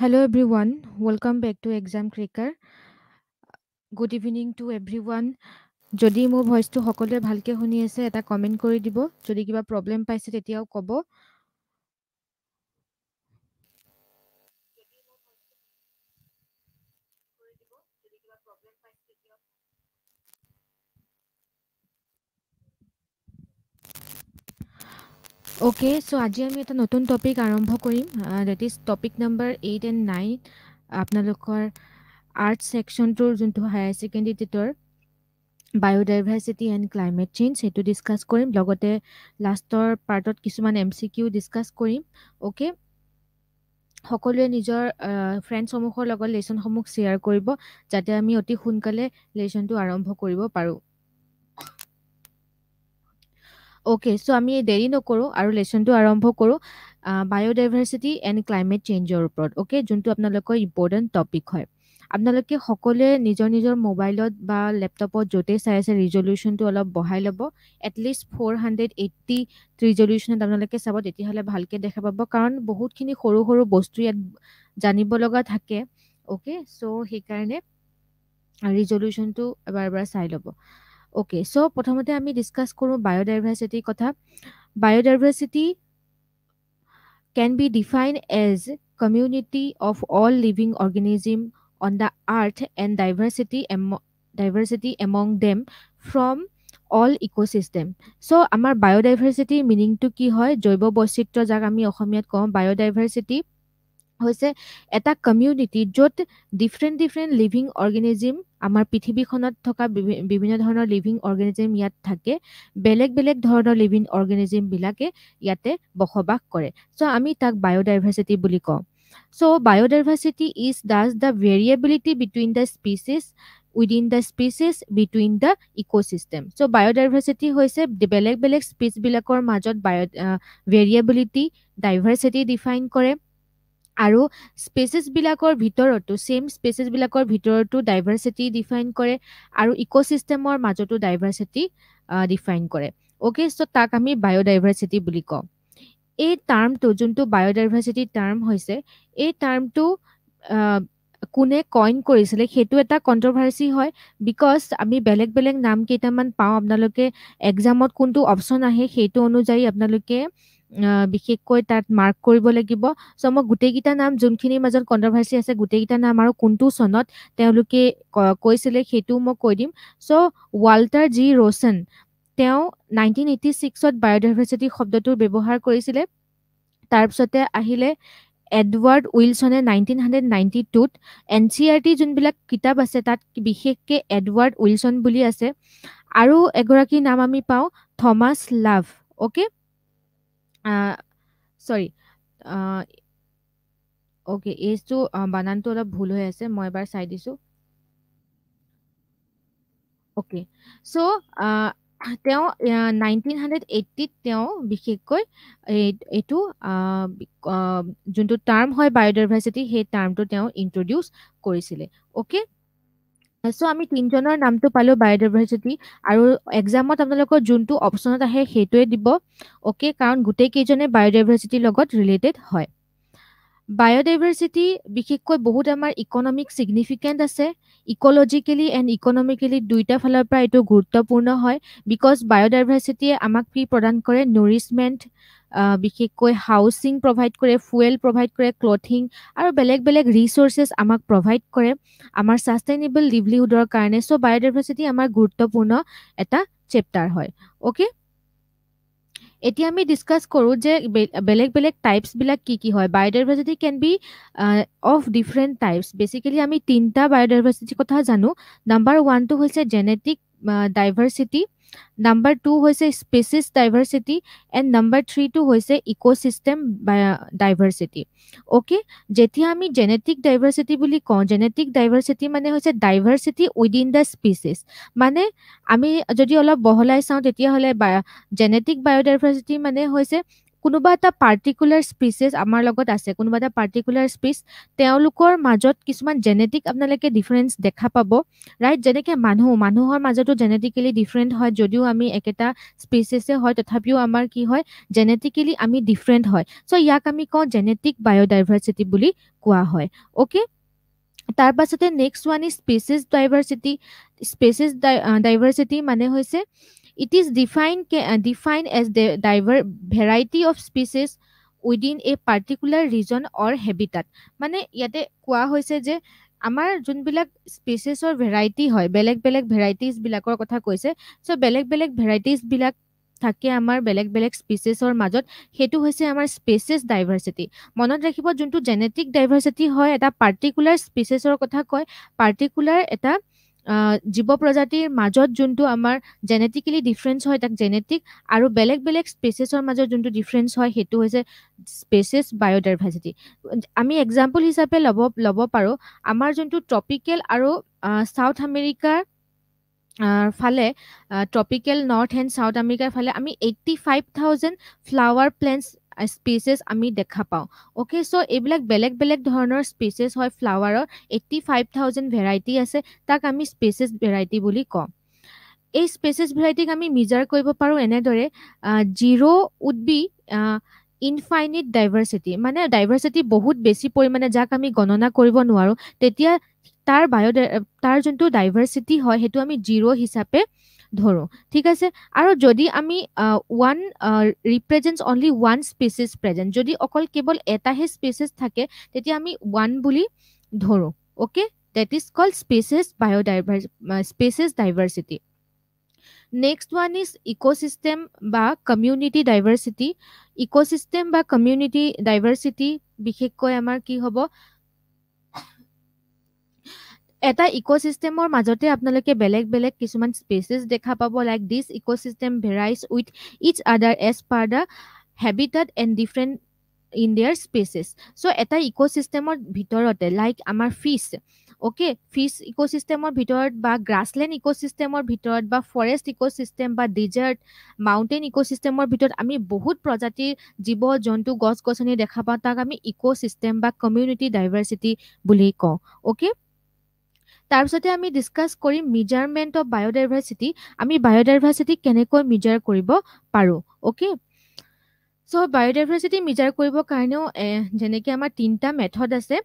Hello' everyone welcome back to exam cracker good evening to everyone যদি মোৰ ভইচটো সকলোৱে ভালকৈ শুনি আছে এটা কমেণ্ট কৰি দিব যদি কিবা প্ৰব্লেম পাইছে তেতিয়াও ক'ব অ'কে চ' আজি আমি এটা নতুন টপিক আৰম্ভ কৰিম that is topic number eight and nine আপোনালোকৰ আৰ্ট ছেকশ্যনটোৰ যোনটো হায়াৰ ছেকেণ্ডেৰী টেটৰ বায়'ডাইভাৰ্চিটি এণ্ড ক্লাইমেট চেঞ্জ সেইটো ডিছকাছ কৰিম লগতে লাষ্টৰ পাৰ্টত কিছুমান এম চি কিউ ডিছকাছ কৰিম অ'কে সকলোৱে নিজৰ ফ্ৰেণ্ডসমূহৰ লগত লেচনসমূহ শ্বেয়াৰ কৰিব যাতে আমি অতি সোনকালে লেচনটো আৰম্ভ কৰিব পাৰোঁ অ'কে চ' আমি দেৰি নকৰোঁ আৰু লেচনটো আৰম্ভ কৰোঁ বায়'ডাইভাৰ্চিটি এণ্ড ক্লাইমেট চেঞ্জৰ ওপৰত অ'কে যোনটো আপোনালোকৰ ইম্পৰ্টেণ্ট টপিক হয় আপোনালোকে সকলোৱে নিজৰ নিজৰ মোবাইলত বা লেপটপত য'তেই চাই আছে ৰিজলিউশ্যনটো অলপ বঢ়াই ল'ব এটলিষ্ট ফ'ৰ হাণ্ড্ৰেড এইটি ৰিজলিউশ্যনত আপোনালোকে চাব তেতিয়াহ'লে ভালকৈ দেখা পাব কাৰণ বহুতখিনি সৰু সৰু বস্তু ইয়াত জানিব লগা থাকে অ'কে চ' সেইকাৰণে ৰিজলিউশ্যনটো এবাৰ এবাৰ চাই ল'ব অ'কে চ' প্ৰথমতে আমি ডিছকাছ কৰোঁ বায়'ডাইভাৰ্চিটিৰ কথা biodiversity can be define as community of all living organism on the earth and diversity um diversity among them from all ecosystem so' আমাৰ বায়'ডাইভাৰ্চিটিৰ মিনিংটো কি হয় জৈৱ বৈচিত্ৰ যাক আমি অসমীয়াত কওঁ বায়'ডাইভাৰ্চিটি হৈছে এটা কমিউনিটি য'ত ডিফাৰেণ্ট ডিফাৰেণ্ট লিভিং অৰ্গেনিজিম আমাৰ পৃথিৱীখনত থকা বিভিন্ন ধৰণৰ লিভিং অৰ্গেনিজিম ইয়াত থাকে বেলেগ বেলেগ ধৰণৰ লিভিং অৰ্গেনিজিমবিলাকে ইয়াতে বসবাস কৰে চ' আমি তাক বায়'ডাইভাৰ্চিটি বুলি কওঁ so' biodiversity is does the variability between the species within the species between the ecosystem so' biodiversity হৈছে বেলেগ বেলেগ স্পিচবিলাকৰ মাজত বায়' ভেৰিয়েবিলিটি ডাইভাৰ্চিটি ডিফাইন কৰে আৰু বিলাকৰ ভিতৰতো ছেম বিলাকৰ ভিতৰতো ডাইভাৰ্চিটি ডিফাইন কৰে আৰু ইক'চিষ্টেমৰ মাজতো ডাইভাৰ্চিটি ডিফাইন কৰে অ'কে চ' তাক আমি বায়'ডাইভাৰ্চিটি বুলি কওঁ এই টাৰ্মটো যোনটো বায়'ডাইভাৰ্চিটি টাৰ্ম হৈছে এই টাৰ্মটো কোনে কইন কৰিছিলে সেইটো এটা কণ্ট্ৰভাৰ্চি হয় বিকজ আমি বেলেগ বেলেগ নাম কেইটামান পাওঁ আপোনালোকে এক্সামত কোনটো অপশ্যন আহে সেইটো অনুযায়ী আপোনালোকে বিশেষকৈ তাত মাৰ্ক কৰিব লাগিব চ' মই গোটেইকেইটা নাম যোনখিনিৰ মাজত কণ্ট্ৰভাৰ্চি আছে গোটেইকেইটা নাম আৰু কোনটো চনত তেওঁলোকে কৈছিলে সেইটোও মই কৈ দিম চ' ৱাল্টাৰ জি ৰচন তেওঁ নাইনটিন এইটি ছিক্সত বায়'ডাইভাৰ্চিটি শব্দটো ব্যৱহাৰ কৰিছিলে তাৰপিছতে আহিলে এডৱাৰ্ড উইলছনে নাইনটিন হাণ্ড্ৰেড নাইণ্টি টুত এন চি আৰ টি যোনবিলাক কিতাপ আছে তাত বিশেষকৈ এডৱাৰ্ড উইলছন বুলি আছে আৰু এগৰাকী নাম আমি পাওঁ Thomas love okay sorry okay এইজটো বানানটো অলপ ভুল হৈ আছে মই এবাৰ চাই দিছোঁ অ'কে চ' তেওঁ নাইনটিন হাণ্ড্ৰেড এইট্টিত তেওঁ বিশেষকৈ এইটো যোনটো টাৰ্ম হয় বায়'ডাইভাৰ্চিটি সেই টাৰ্মটো তেওঁ ইণ্ট্ৰডিউচ কৰিছিলে অ'কে চ' আমি তিনিজনৰ নামটো পালোঁ বায়'ডাইভাৰ্চিটি আৰু এক্সামত আপোনালোকৰ যোনটো অপশ্যনত আহে সেইটোৱে দিব অ'কে কাৰণ গোটেইকেইজনে বায়'ডাইভাৰ্চিটিৰ লগত ৰিলেটেড হয় বায়'ডাইভাৰ্চিটি বিশেষকৈ বহুত আমাৰ ইকনমিক ছিগনিফিকেণ্ট আছে ইক'লজিকেলি এণ্ড ইকনমিকেলি দুয়োটা ফালৰ পৰা এইটো গুৰুত্বপূৰ্ণ হয় বিকজ বায়'ডাইভাৰ্চিটিয়ে আমাক কি প্ৰদান কৰে নৰিছমেণ্ট বিশেষকৈ হাউচিং প্ৰভাইড কৰে ফুৱেল প্ৰভাইড কৰে ক্লথিং আৰু বেলেগ বেলেগ ৰিচ'ৰ্চেছ আমাক প্ৰভাইড কৰে আমাৰ ছাষ্টেইনেবল লিভলিহুডৰ কাৰণে চ' বায়'ডাইভাৰ্চিটি আমাৰ গুৰুত্বপূৰ্ণ এটা চেপ্টাৰ হয় অ'কে এতিয়া আমি ডিছকাছ কৰোঁ যে বেলেগ বেলেগ টাইপছবিলাক কি কি হয় biodiversity can be of different types basically আমি তিনিটা বায়'ডাইভাৰ্চিটিৰ কথা জানো নাম্বাৰ ওৱানটো হৈছে জেনেটিক ডাইভাৰ্চিটি নাম্বাৰ টু হৈছে স্পেচিছ ডাইভাৰ্চিটি এণ্ড নাম্বাৰ থ্ৰীটো হৈছে ইক'চিষ্টেম ডাইভাৰ্চিটি অ'কে যেতিয়া আমি জেনেটিক ডাইভাৰ্চিটি বুলি কওঁ জেনেটিক ডাইভাৰ্চিটি মানে হৈছে ডাইভাৰ্চিটি উইদিন দ্য স্পিচিছ মানে আমি যদি অলপ বহলাই চাওঁ তেতিয়াহ'লে জেনেটিক বায়'ডাইভাৰ্চিটি মানে হৈছে কোনোবা এটা পাৰ্টিকুলাৰ স্পিচেছ আমাৰ লগত আছে কোনোবা এটা পাৰ্টিকুলাৰ স্পিচ তেওঁলোকৰ মাজত কিছুমান জেনেটিক আপোনালোকে ডিফাৰেঞ্চ দেখা পাব ৰাইট যেনেকৈ মানুহ মানুহৰ মাজতো জেনেটিকেলি ডিফাৰেণ্ট হয় যদিও আমি একেটা স্পিচেছে হয় তথাপিও আমাৰ কি হয় জেনেটিকেলি আমি ডিফাৰেণ্ট হয় চ' ইয়াক আমি কওঁ জেনেটিক বায়'ডাইভাৰ্চিটি বুলি কোৱা হয় অ'কে তাৰ পাছতে next one is species diversity species diversity মানে হৈছে it is define define as diverse variety of species within a particular region or habitat মানে ইয়াতে কোৱা হৈছে যে আমাৰ যোনবিলাক স্পিচিছৰ ভেৰাইটি হয় বেলেগ বেলেগ ভেৰাইটিজবিলাকৰ কথা কৈছে চ' বেলেগ বেলেগ ভেৰাইটিজবিলাক থাকে আমাৰ বেলেগ বেলেগ স্পিচিছৰ মাজত সেইটো হৈছে আমাৰ স্পেচেছ ডাইভাৰ্চিটি মনত ৰাখিব যোনটো জেনেটিক ডাইভাৰ্চিটি হয় এটা পাৰ্টিকুলাৰ স্পিচিছৰ কথা কয় পাৰ্টিকুলাৰ এটা জীৱ প্ৰজাতিৰ মাজত যোনটো আমাৰ জেনেটিকেলি ডিফাৰেঞ্চ হয় তাক জেনেটিক আৰু বেলেগ বেলেগ স্পেচেছৰ মাজত যোনটো ডিফাৰেঞ্চ হয় সেইটো হৈছে স্পেচেছ বায়'ডাইভাৰ্চিটি আমি এক্সাম্পল হিচাপে ল'ব ল'ব পাৰোঁ আমাৰ যোনটো ট্ৰপিকেল আৰু ছাউথ আমেৰিকাৰ ফালে ট্ৰপিকেল নৰ্থ এণ্ড ছাউথ আমেৰিকাৰ ফালে আমি eighty five thousand flower plants species আমি দেখা পাওঁ অ'কে চ' এইবিলাক বেলেগ বেলেগ ধৰণৰ স্পেচেছ হয় ফ্লাৱাৰৰ এইটি ফাইভ থাউজেণ্ড ভেৰাইটি আছে তাক আমি স্পেচেছ ভেৰাইটি বুলি কওঁ এই স্পেচেছ ভেৰাইটিক আমি মিজাৰ কৰিব পাৰোঁ এনেদৰে zero' would be infinite diversity মানে ডাইভাৰ্চিটি বহুত বেছি পৰিমাণে যাক আমি গণনা কৰিব নোৱাৰোঁ তেতিয়া তাৰ বায়'ডাই তাৰ যোনটো ডাইভাৰ্চিটি হয় সেইটো আমি জিৰ' হিচাপে ধৰো ঠিক আছে আৰু যদি আমি one represent only one species present যদি অকল কেৱল এটাহে স্পেচিছ থাকে তেতিয়া আমি ওৱান বুলি ধৰোঁ okay that is cold species বায়'ডাইভাৰ species diversity next one is eco' ecosystem বা কমিউনিটি ডাইভাৰ্চিটি ইক' চিষ্টেম বা কমিউনিটি ডাইভাৰ্চিটি বিশেষকৈ আমাৰ কি হ'ব এটা ইক' চিষ্টেমৰ মাজতে আপোনালোকে বেলেগ বেলেগ কিছুমান স্পেচিছ দেখা পাব like this ecosystem varies with each other as per the habitat and different in their species so' এটা ইক' চিষ্টেমৰ ভিতৰতে লাইক আমাৰ ফিচ অ'কে ফিচ ইক' চিষ্টেমৰ ভিতৰত বা গ্ৰাছলেণ্ড ইক' চিষ্টেমৰ ভিতৰত বা ফৰেষ্ট ইক' চিষ্টেম বা ডিজাৰ্ট মাউণ্টেইন ইক' চিষ্টেমৰ ভিতৰত আমি বহুত প্ৰজাতিৰ জীৱ জন্তু গছ গছনি দেখা পাওঁ তাক আমি ইক' চিষ্টেম বা কমিউনিটি ডাইভাৰ্চিটি বুলি কওঁ অ'কে তাৰপিছতে আমি ডিছকাছ কৰিম মেজাৰমেণ্ট অফ বায়'ডাইভাৰ্চিটি আমি বায়'ডাইভাৰ্চিটি কেনেকৈ মেজাৰ কৰিব পাৰোঁ অ'কে চ' বায়'ডাইভাৰ্চিটি মেজাৰ কৰিবৰ কাৰণেও যেনেকৈ আমাৰ তিনিটা মেথড আছে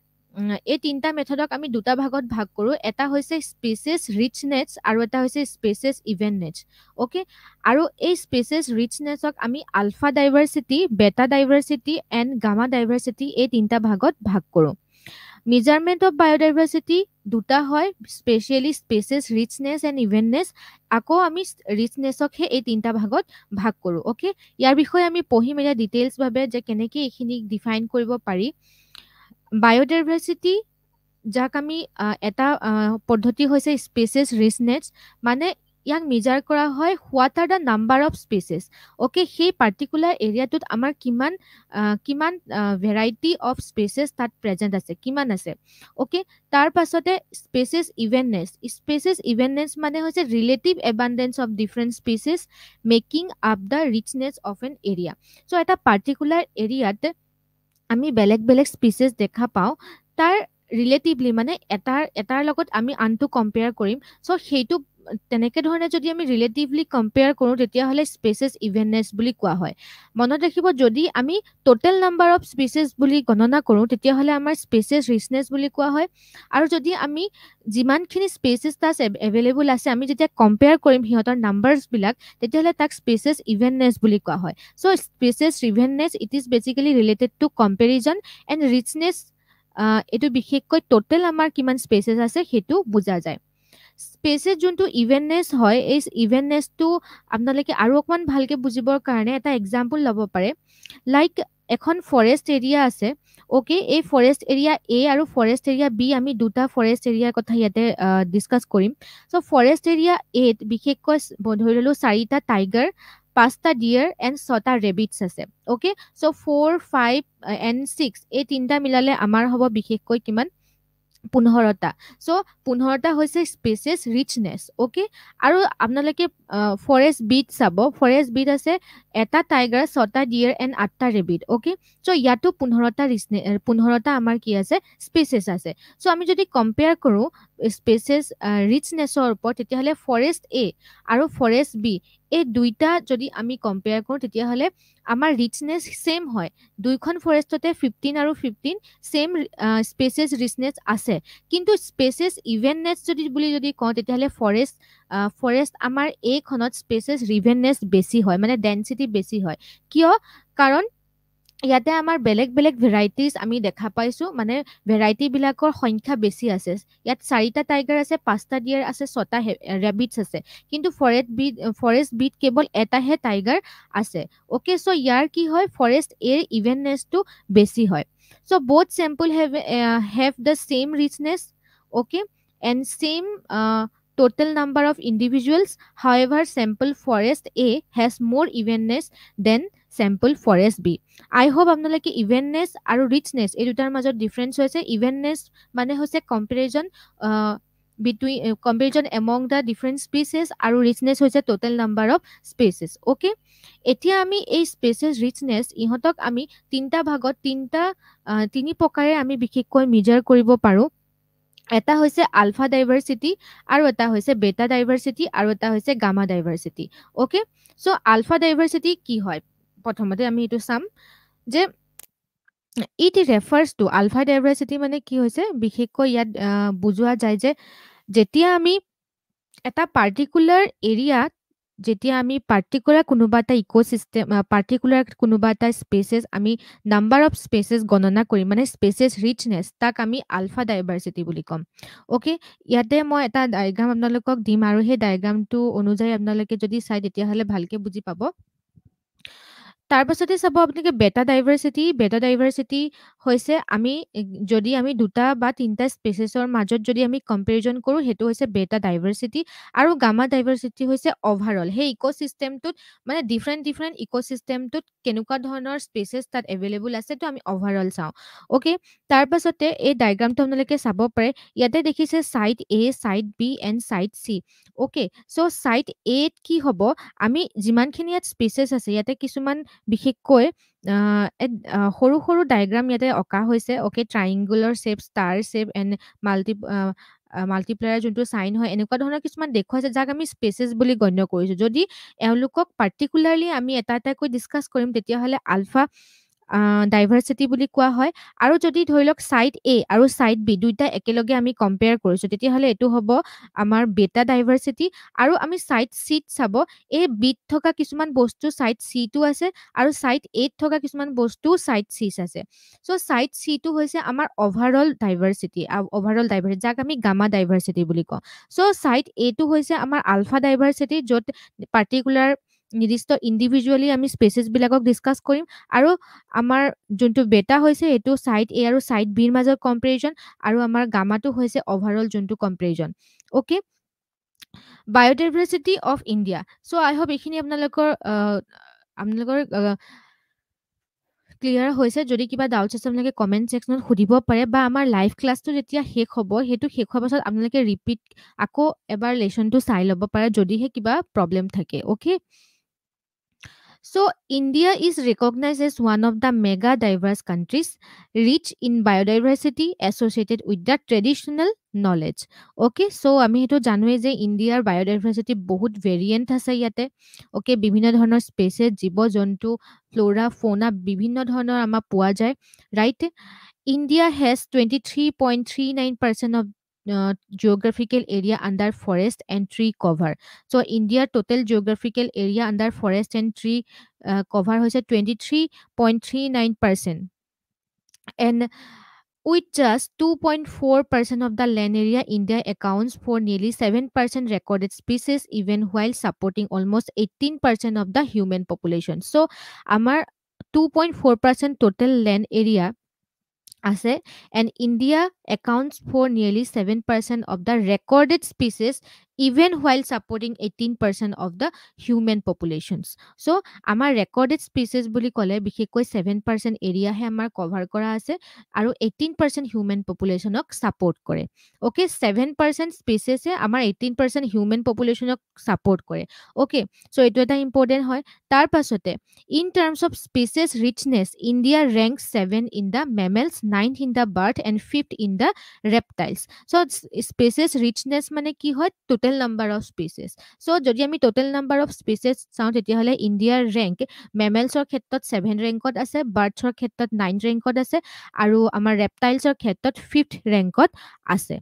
এই তিনিটা মেথডক আমি দুটা ভাগত ভাগ কৰোঁ এটা হৈছে স্পেচেছ ৰিচনেছ আৰু এটা হৈছে স্পেচেছ ইভেণ্টনেছ অ'কে আৰু এই স্পেচেছ ৰিচনেছক আমি alpha diversity beta diversity and gamma diversity এই তিনিটা ভাগত ভাগ কৰোঁ মেজাৰমেণ্ট অফ বায়'ডাইভাৰ্চিটি দুটা হয় স্পেচিয়েলি স্পেচেছ ৰিচনেছ এণ্ড ইভেননেছ আকৌ আমি ৰিচনেছকহে এই তিনিটা ভাগত ভাগ কৰোঁ অ'কে ইয়াৰ বিষয়ে আমি পঢ়িম এতিয়া ডিটেইলছভাৱে যে কেনেকৈ এইখিনিক ডিফাইন কৰিব পাৰি বায়'ডাইভাৰ্চিটি যাক আমি এটা পদ্ধতি হৈছে স্পেচেছ ৰিচনেছ মানে ইয়াক মেজাৰ কৰা হয় what are the number of species okay সেই পাৰ্টিকুলাৰ এৰিয়াটোত আমাৰ কিমান কিমান ভেৰাইটি অফ স্পেচেছ তাত প্ৰেজেণ্ট আছে কিমান আছে অ'কে তাৰ পাছতে স্পেচেছ ইভেণ্টনেছ স্পেচেছ ইভেণ্টনেছ মানে হৈছে relative abundance of different species making up the richness of an area so' এটা পাৰ্টিকুলাৰ এৰিয়াত আমি বেলেগ বেলেগ স্পেচেছ দেখা পাওঁ তাৰ ৰিলেটিভলি মানে এটাৰ এটাৰ লগত আমি আনটো কম্পেয়াৰ কৰিম চ' সেইটো তেনেকে ধৰণে যদি আমি ৰিলেটিভলি কম্পেয়াৰ কৰোঁ তেতিয়াহ'লে স্পেচেছ ইভেননেছ বুলি কোৱা হয় মনত ৰাখিব যদি আমি ট'টেল নাম্বাৰ অফ স্পেচেছ বুলি গণনা কৰোঁ তেতিয়াহ'লে আমাৰ স্পেচেছ ৰিচনেছ বুলি কোৱা হয় আৰু যদি আমি যিমানখিনি স্পেচেছ তাত এভেইলেবল আছে আমি যেতিয়া কম্পেয়াৰ কৰিম সিহঁতৰ নাম্বাৰছবিলাক তেতিয়াহ'লে তাক স্পেচেছ ইভেননেছ বুলি কোৱা হয় so' species evenness it is basically related to comparison and richness এইটো বিশেষকৈ ট'টেল আমাৰ কিমান স্পেচেছ আছে সেইটো বুজা যায় স্পেচত যোনটো ইভেননেছ হয় এই ইভেননেছটো আপোনালোকে আৰু অকণমান ভালকৈ বুজিবৰ কাৰণে এটা এক্সাম্পল ল'ব পাৰে লাইক এখন ফৰেষ্ট এৰিয়া আছে অ'কে এই ফৰেষ্ট এৰিয়া এ আৰু ফৰেষ্ট এৰিয়া বি আমি দুটা ফৰেষ্ট এৰিয়াৰ কথা ইয়াতে ডিছকাছ কৰিম চ' ফৰেষ্ট এৰিয়া এত বিশেষকৈ ধৰি ল'লোঁ চাৰিটা টাইগাৰ পাঁচটা ডিয়াৰ এণ্ড ছটা ৰেবিটছ আছে okay so' four five and six এই তিনিটা মিলালে আমাৰ হ'ব বিশেষকৈ কিমান পোন্ধৰটা চ' পোন্ধৰটা হৈছে স্পেচিছ ৰিচনেছ অ'কে আৰু আপোনালোকে ফৰেষ্ট বিট চাব ফৰেষ্ট বিট আছে এটা টাইগাৰ ছটা ডিয়েৰ এণ্ড আঠটা ৰেবিট অ'কে চ' ইয়াতো পোন্ধৰটা ৰিচনে পোন্ধৰটা আমাৰ কি আছে স্পেচিছ আছে চ' আমি যদি কম্পেয়াৰ কৰোঁ স্পেচেছ ৰিচনেছৰ ওপৰত তেতিয়াহ'লে ফৰেষ্ট এ আৰু ফৰেষ্ট বি এই দুইটা যদি আমি কম্পেয়াৰ কৰোঁ তেতিয়াহ'লে আমাৰ ৰিচনেছ ছেম হয় দুইখন ফৰেষ্টতে ফিফটিন আৰু ফিফটিন ছেম স্পেচেছ ৰিচনেছ আছে কিন্তু স্পেচেছ ইভেননেছ যদি বুলি যদি কওঁ তেতিয়াহ'লে ফৰেষ্ট ফৰেষ্ট আমাৰ এইখনত স্পেচেছ ৰিভেননেছ বেছি হয় মানে ডেঞ্চিটি বেছি হয় কিয় কাৰণ ইয়াতে আমাৰ বেলেগ বেলেগ ভেৰাইটিজ আমি দেখা পাইছোঁ মানে ভেৰাইটিবিলাকৰ সংখ্যা বেছি আছে ইয়াত চাৰিটা টাইগাৰ আছে পাঁচটা ডিয়াৰ আছে ছটা ৰেবিটছ আছে কিন্তু ফৰেষ্ট বিট ফৰেষ্ট বিট কেৱল এটাহে টাইগাৰ আছে অ'কে চ' ইয়াৰ কি হয় ফৰেষ্ট এৰ ইভেননেছটো বেছি হয় চ' বহুত sample have have the same richness okay and same total number of individuals however sample forest A has more evenness than sample forest B I hope আপোনালোকে evenness আৰু ৰিচনেছ এই দুটাৰ মাজত ডিফাৰেঞ্চ হৈছে ইভেননেছ মানে হৈছে comparison between comparison among the different species আৰু richness হৈছে total number of species okay এতিয়া আমি এই স্পেচেছ ৰিচনেছ ইহঁতক আমি তিনিটা ভাগত তিনিটা তিনি প্ৰকাৰে আমি বিশেষকৈ মিজাৰ কৰিব পাৰোঁ এটা হৈছে আলফা ডাইভাৰ্চিটি আৰু এটা হৈছে বেটা ডাইভাৰ্চিটি আৰু এটা হৈছে gamma diversity okay so' alpha diversity কি হয় প্ৰথমতে আমি এইটো চাম যে it refers to alpha diversity মানে কি হৈছে বিশেষকৈ ইয়াত বুজোৱা যায় যে যেতিয়া আমি এটা পাৰ্টিকুলাৰ এৰিয়াত যেতিয়া আমি পাৰ্টিকুলাৰ কোনোবা এটা ইক' চিষ্টেম পাৰ্টিকুলাৰ কোনোবা এটা স্পেচেছ আমি নাম্বাৰ অফ স্পেচেছ গণনা কৰিম মানে স্পেচেছ ৰিচনেছ তাক আমি আলফা ডাইভাৰ্চিটি বুলি ক'ম অ'কে ইয়াতে মই এটা ডায়েগ্ৰাম আপোনালোকক দিম আৰু সেই ডায়েগ্ৰামটো অনুযায়ী আপোনালোকে যদি চাই তেতিয়াহ'লে ভালকৈ বুজি পাব তাৰপাছতে চাব আপোনালোকে বেটা ডাইভাৰ্চিটি বেটা ডাইভাৰ্চিটি হৈছে আমি যদি আমি দুটা বা তিনিটা স্পেচেছৰ মাজত যদি আমি কম্পেৰিজন কৰোঁ সেইটো হৈছে বেটা ডাইভাৰ্চিটি আৰু গামা ডাইভাৰ্চিটি হৈছে অভাৰঅল সেই ইক' চিষ্টেমটোত মানে ডিফাৰেণ্ট ডিফাৰেণ্ট ইক' চিষ্টেমটোত কেনেকুৱা ধৰণৰ স্পেচেছ তাত এভেইলেবল আছে তো আমি অভাৰঅল চাওঁ অ'কে তাৰ পাছতে এই ডায়েগ্ৰামটো আপোনালোকে চাব পাৰে ইয়াতে দেখিছে site A site B and site C okay so' site এত কি হ'ব আমি যিমানখিনি ইয়াত স্পেচেছ আছে ইয়াতে কিছুমান বিশেষকৈ সৰু সৰু ডায়েগ্ৰাম ইয়াতে অঁকা হৈছে okay triangular shape star shape and multi multiplier যোনটো চাইন হয় এনেকুৱা ধৰণৰ কিছুমান দেখুৱাই আছে যাক আমি স্পেচেছ বুলি গণ্য কৰিছোঁ যদি এওঁলোকক পাৰ্টিকুলাৰলি আমি এটা এটাকৈ ডিছকাছ কৰিম তেতিয়াহ'লে আলফা ডাইভাৰ্চিটি বুলি কোৱা হয় আৰু যদি ধৰি লওক ছাইড এ আৰু ছাইড বি দুইটা একেলগে আমি কম্পেয়াৰ কৰিছোঁ তেতিয়াহ'লে এইটো হ'ব আমাৰ বেটা ডাইভাৰ্চিটি আৰু আমি ছাইড চিত চাব এই বিত থকা কিছুমান বস্তু ছাইড চিটো আছে আৰু ছাইড এত থকা কিছুমান বস্তুও ছাইড চিছ আছে চ' ছাইড চিটো হৈছে আমাৰ অভাৰঅল ডাইভাৰ্চিটি অভাৰঅল ডাইভাৰ্চিটি যাক আমি গামা ডাইভাৰ্চিটি বুলি কওঁ চ' ছাইড এটো হৈছে আমাৰ আলফা ডাইভাৰ্চিটি য'ত পাৰ্টিকুলাৰ নিৰ্দিষ্ট ইণ্ডিভিজুৱেলি আমি স্পেচেছবিলাকক ডিছকাছ কৰিম আৰু আমাৰ যোনটো বেটা হৈছে এইটো ছাইড এ আৰু ছাইড বিৰ মাজৰ কম্পেৰিজন আৰু আমাৰ গামাটো হৈছে অভাৰঅল যোনটো comparison okay biodiversity of India so' I hope এইখিনি আপোনালোকৰ আপোনালোকৰ ক্লিয়াৰ হৈছে যদি কিবা ডাউট আছে আপোনালোকে কমেণ্ট ছেকশ্যনত সুধিব পাৰে বা আমাৰ লাইভ ক্লাছটো যেতিয়া শেষ হ'ব সেইটো শেষ হোৱাৰ পাছত আপোনালোকে ৰিপিট আকৌ এবাৰ লেশ্যনটো চাই ল'ব পাৰে যদিহে কিবা প্ৰব্লেম থাকে okay So, India is recognized as one of the mega diverse countries rich in biodiversity associated with the traditional knowledge. Okay, so আমি সেইটো জানোৱেই যে ইণ্ডিয়াৰ বায়'ডাইভাৰ্চিটি বহুত ভেৰিয়েণ্ট আছে ইয়াতে অ'কে বিভিন্ন ধৰণৰ স্পেচে জীৱ জন্তু ফ্ল'ৰা ফোনা বিভিন্ন ধৰণৰ আমাৰ পোৱা যায় right India has twenty three point three nine percent of geographical area under forest and tree cover so' ইণ্ডিয়াৰ total geographical area under forest and tree cover হৈছে twenty three point three nine percent and with just two point four percent of the land area India accounts for nearly seven percent recorded species even while supporting almost eighteen percent of the human population so' আমাৰ two point four percent total land area আছে and India accounts for nearly 7% of the recorded species even while supporting 18% of the human populations so amar recorded species boli kole bikhekoi 7% area he amar cover kara ase aru 18% human population ok support kore okay 7% species e amar 18% human population ok support kore okay so etu eta important hoy tar pasote in terms of species richness india ranks 7 in the mammals 9 in the birds and 5th in in the reptiles so' species richness মানে কি হয় total number of species so' যদি আমি total number of স্পেচেছ চাওঁ তেতিয়াহ'লে ইণ্ডিয়াৰ rank মেমেলছৰ ক্ষেত্ৰত seven ৰেংকত আছে বাৰ্ডছৰ ক্ষেত্ৰত নাইন ৰেংকত আছে আৰু আমাৰ ৰেপটাইলছৰ ক্ষেত্ৰত ফিফ্থ ৰেংকত আছে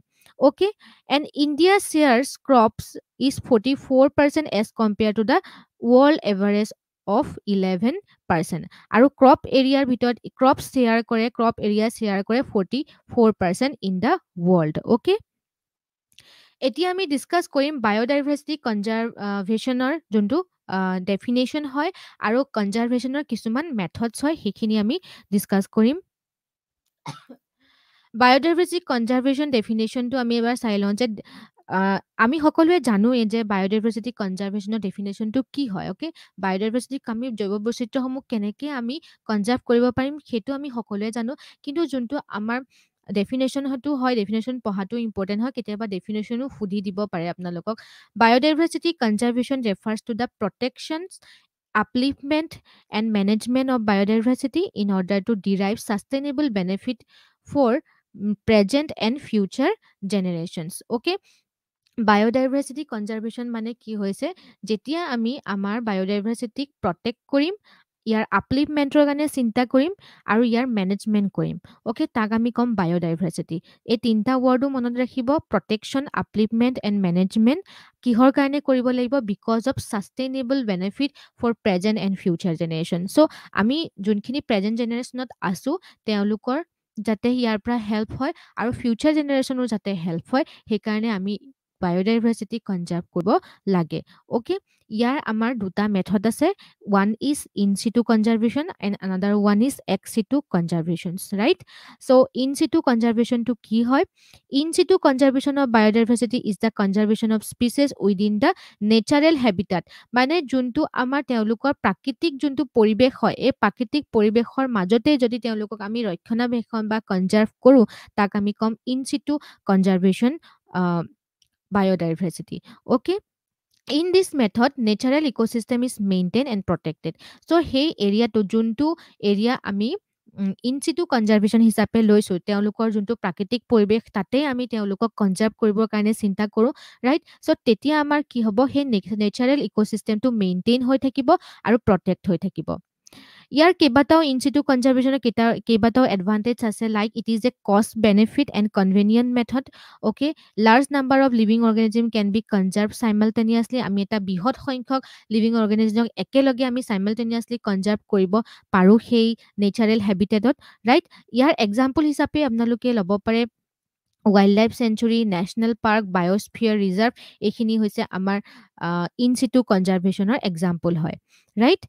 okay and India shares crops is forty four percent as compare to the world average of eleven percent আৰু ক্ৰপ এৰিয়াৰ ভিতৰত ক্ৰপ শ্বেয়াৰ কৰে ক্ৰপ এৰিয়া শ্বেয়াৰ কৰে forty four percent in the world okay এতিয়া আমি discuss কৰিম biodiversity কনজাৰ্ভেশ্যনৰ যোনটো definition হয় আৰু কনজাৰ্ভেশ্যনৰ কিছুমান মেথডছ হয় সেইখিনি আমি ডিছকাছ কৰিম বায়'ডাইভাৰ্চিটি কনজাৰ্ভেশ্যন ডেফিনেশ্যনটো আমি এবাৰ চাই লওঁ যে আমি সকলোৱে জানোৱে যে বায়'ডাইভাৰ্চিটি কনজাৰ্ভেশ্যনৰ ডেফিনেশ্যনটো কি হয় অ'কে বায়'ডাইভাৰ্চিটিক আমি জৈৱ বৈচিত্ৰসমূহ কেনেকৈ আমি কনজাৰ্ভ কৰিব পাৰিম সেইটো আমি সকলোৱে জানো কিন্তু যোনটো আমাৰ ডেফিনেশ্যনটো হয় ডেফিনেশ্যন পঢ়াটো ইম্পৰ্টেণ্ট হয় কেতিয়াবা ডেফিনেশ্যনো সুধি দিব পাৰে আপোনালোকক biodiversity conservation refers to the protections upliftment and management of biodiversity in order to derive sustainable benefit for present and future generations okay biodiversity conservation মানে কি হৈছে যেতিয়া আমি আমাৰ বায়'ডাইভাৰ্চিটিক প্ৰটেক্ট কৰিম ইয়াৰ আপলিভমেণ্টৰ কাৰণে চিন্তা কৰিম আৰু ইয়াৰ মেনেজমেণ্ট কৰিম অ'কে তাক আমি ক'ম বায়'ডাইভাৰ্চিটি এই তিনিটা ৱৰ্ডো মনত ৰাখিব প্ৰটেকশ্যন আপলিভমেণ্ট এণ্ড মেনেজমেণ্ট কিহৰ কাৰণে কৰিব লাগিব because of sustainable benefit for present and future generation so' আমি যোনখিনি প্ৰেজেণ্ট জেনেৰেশ্যনত আছোঁ তেওঁলোকৰ যাতে ইয়াৰ পৰা হেল্প হয় আৰু ফিউচাৰ জেনেৰেশ্যনৰো যাতে হেল্প হয় সেইকাৰণে আমি বায়'ডাইভাৰ্চিটি কনজাৰ্ভ কৰিব লাগে অ'কে ইয়াৰ আমাৰ দুটা মেথড আছে one is in situ conservation and another one is ex situ conservations right so' in situ কনজাৰ্ভেশ্যনটো কি হয় in situ conservation of biodiversity is the conservation of species within the natural habitat মানে যোনটো আমাৰ তেওঁলোকৰ প্ৰাকৃতিক যোনটো পৰিৱেশ হয় এই প্ৰাকৃতিক পৰিৱেশৰ মাজতে যদি তেওঁলোকক আমি ৰক্ষণাবেক্ষণ বা কনজাৰ্ভ কৰোঁ তাক আমি ক'ম in situ conservation biodiversity. Okay. In this method natural ecosystem is maintain and protected so' সেই এৰিয়াটো যোনটো এৰিয়া আমি ইনচিটো কনজাৰ্ভেশ্যন হিচাপে লৈছোঁ তেওঁলোকৰ যোনটো প্ৰাকৃতিক পৰিৱেশ তাতেই আমি তেওঁলোকক কনজাৰ্ভ কৰিবৰ কাৰণে চিন্তা কৰোঁ ৰাইট চ' তেতিয়া আমাৰ কি হ'ব সেই নেচাৰেল ইক'চিষ্টেমটো মেইনটেইন হৈ থাকিব আৰু প্ৰটেক্ট হৈ থাকিব ইয়াৰ কেইবাটাও ইনষ্টিটিউট কনজাৰ্ভেশ্যনৰ কেইটা কেইবাটাও এডভান্টেজ আছে like it is a cost benefit and convenient method okay large number of living organism can be conserve simultaneously আমি এটা বৃহৎ সংখ্যক লিভিং অৰ্গেনিজিমক একেলগে আমি চাইমেলটেনিয়াছলি কনজাৰ্ভ কৰিব পাৰোঁ সেই নেচাৰেল হেবিটেটত ৰাইট ইয়াৰ এক্সাম্পল হিচাপে আপোনালোকে ল'ব পাৰে wildlife sanctuary national park biosphere reserve এইখিনি হৈছে আমাৰ ইনচিটিউ কনজাৰ্ভেশ্যনৰ এক্সাম্পল হয় ৰাইট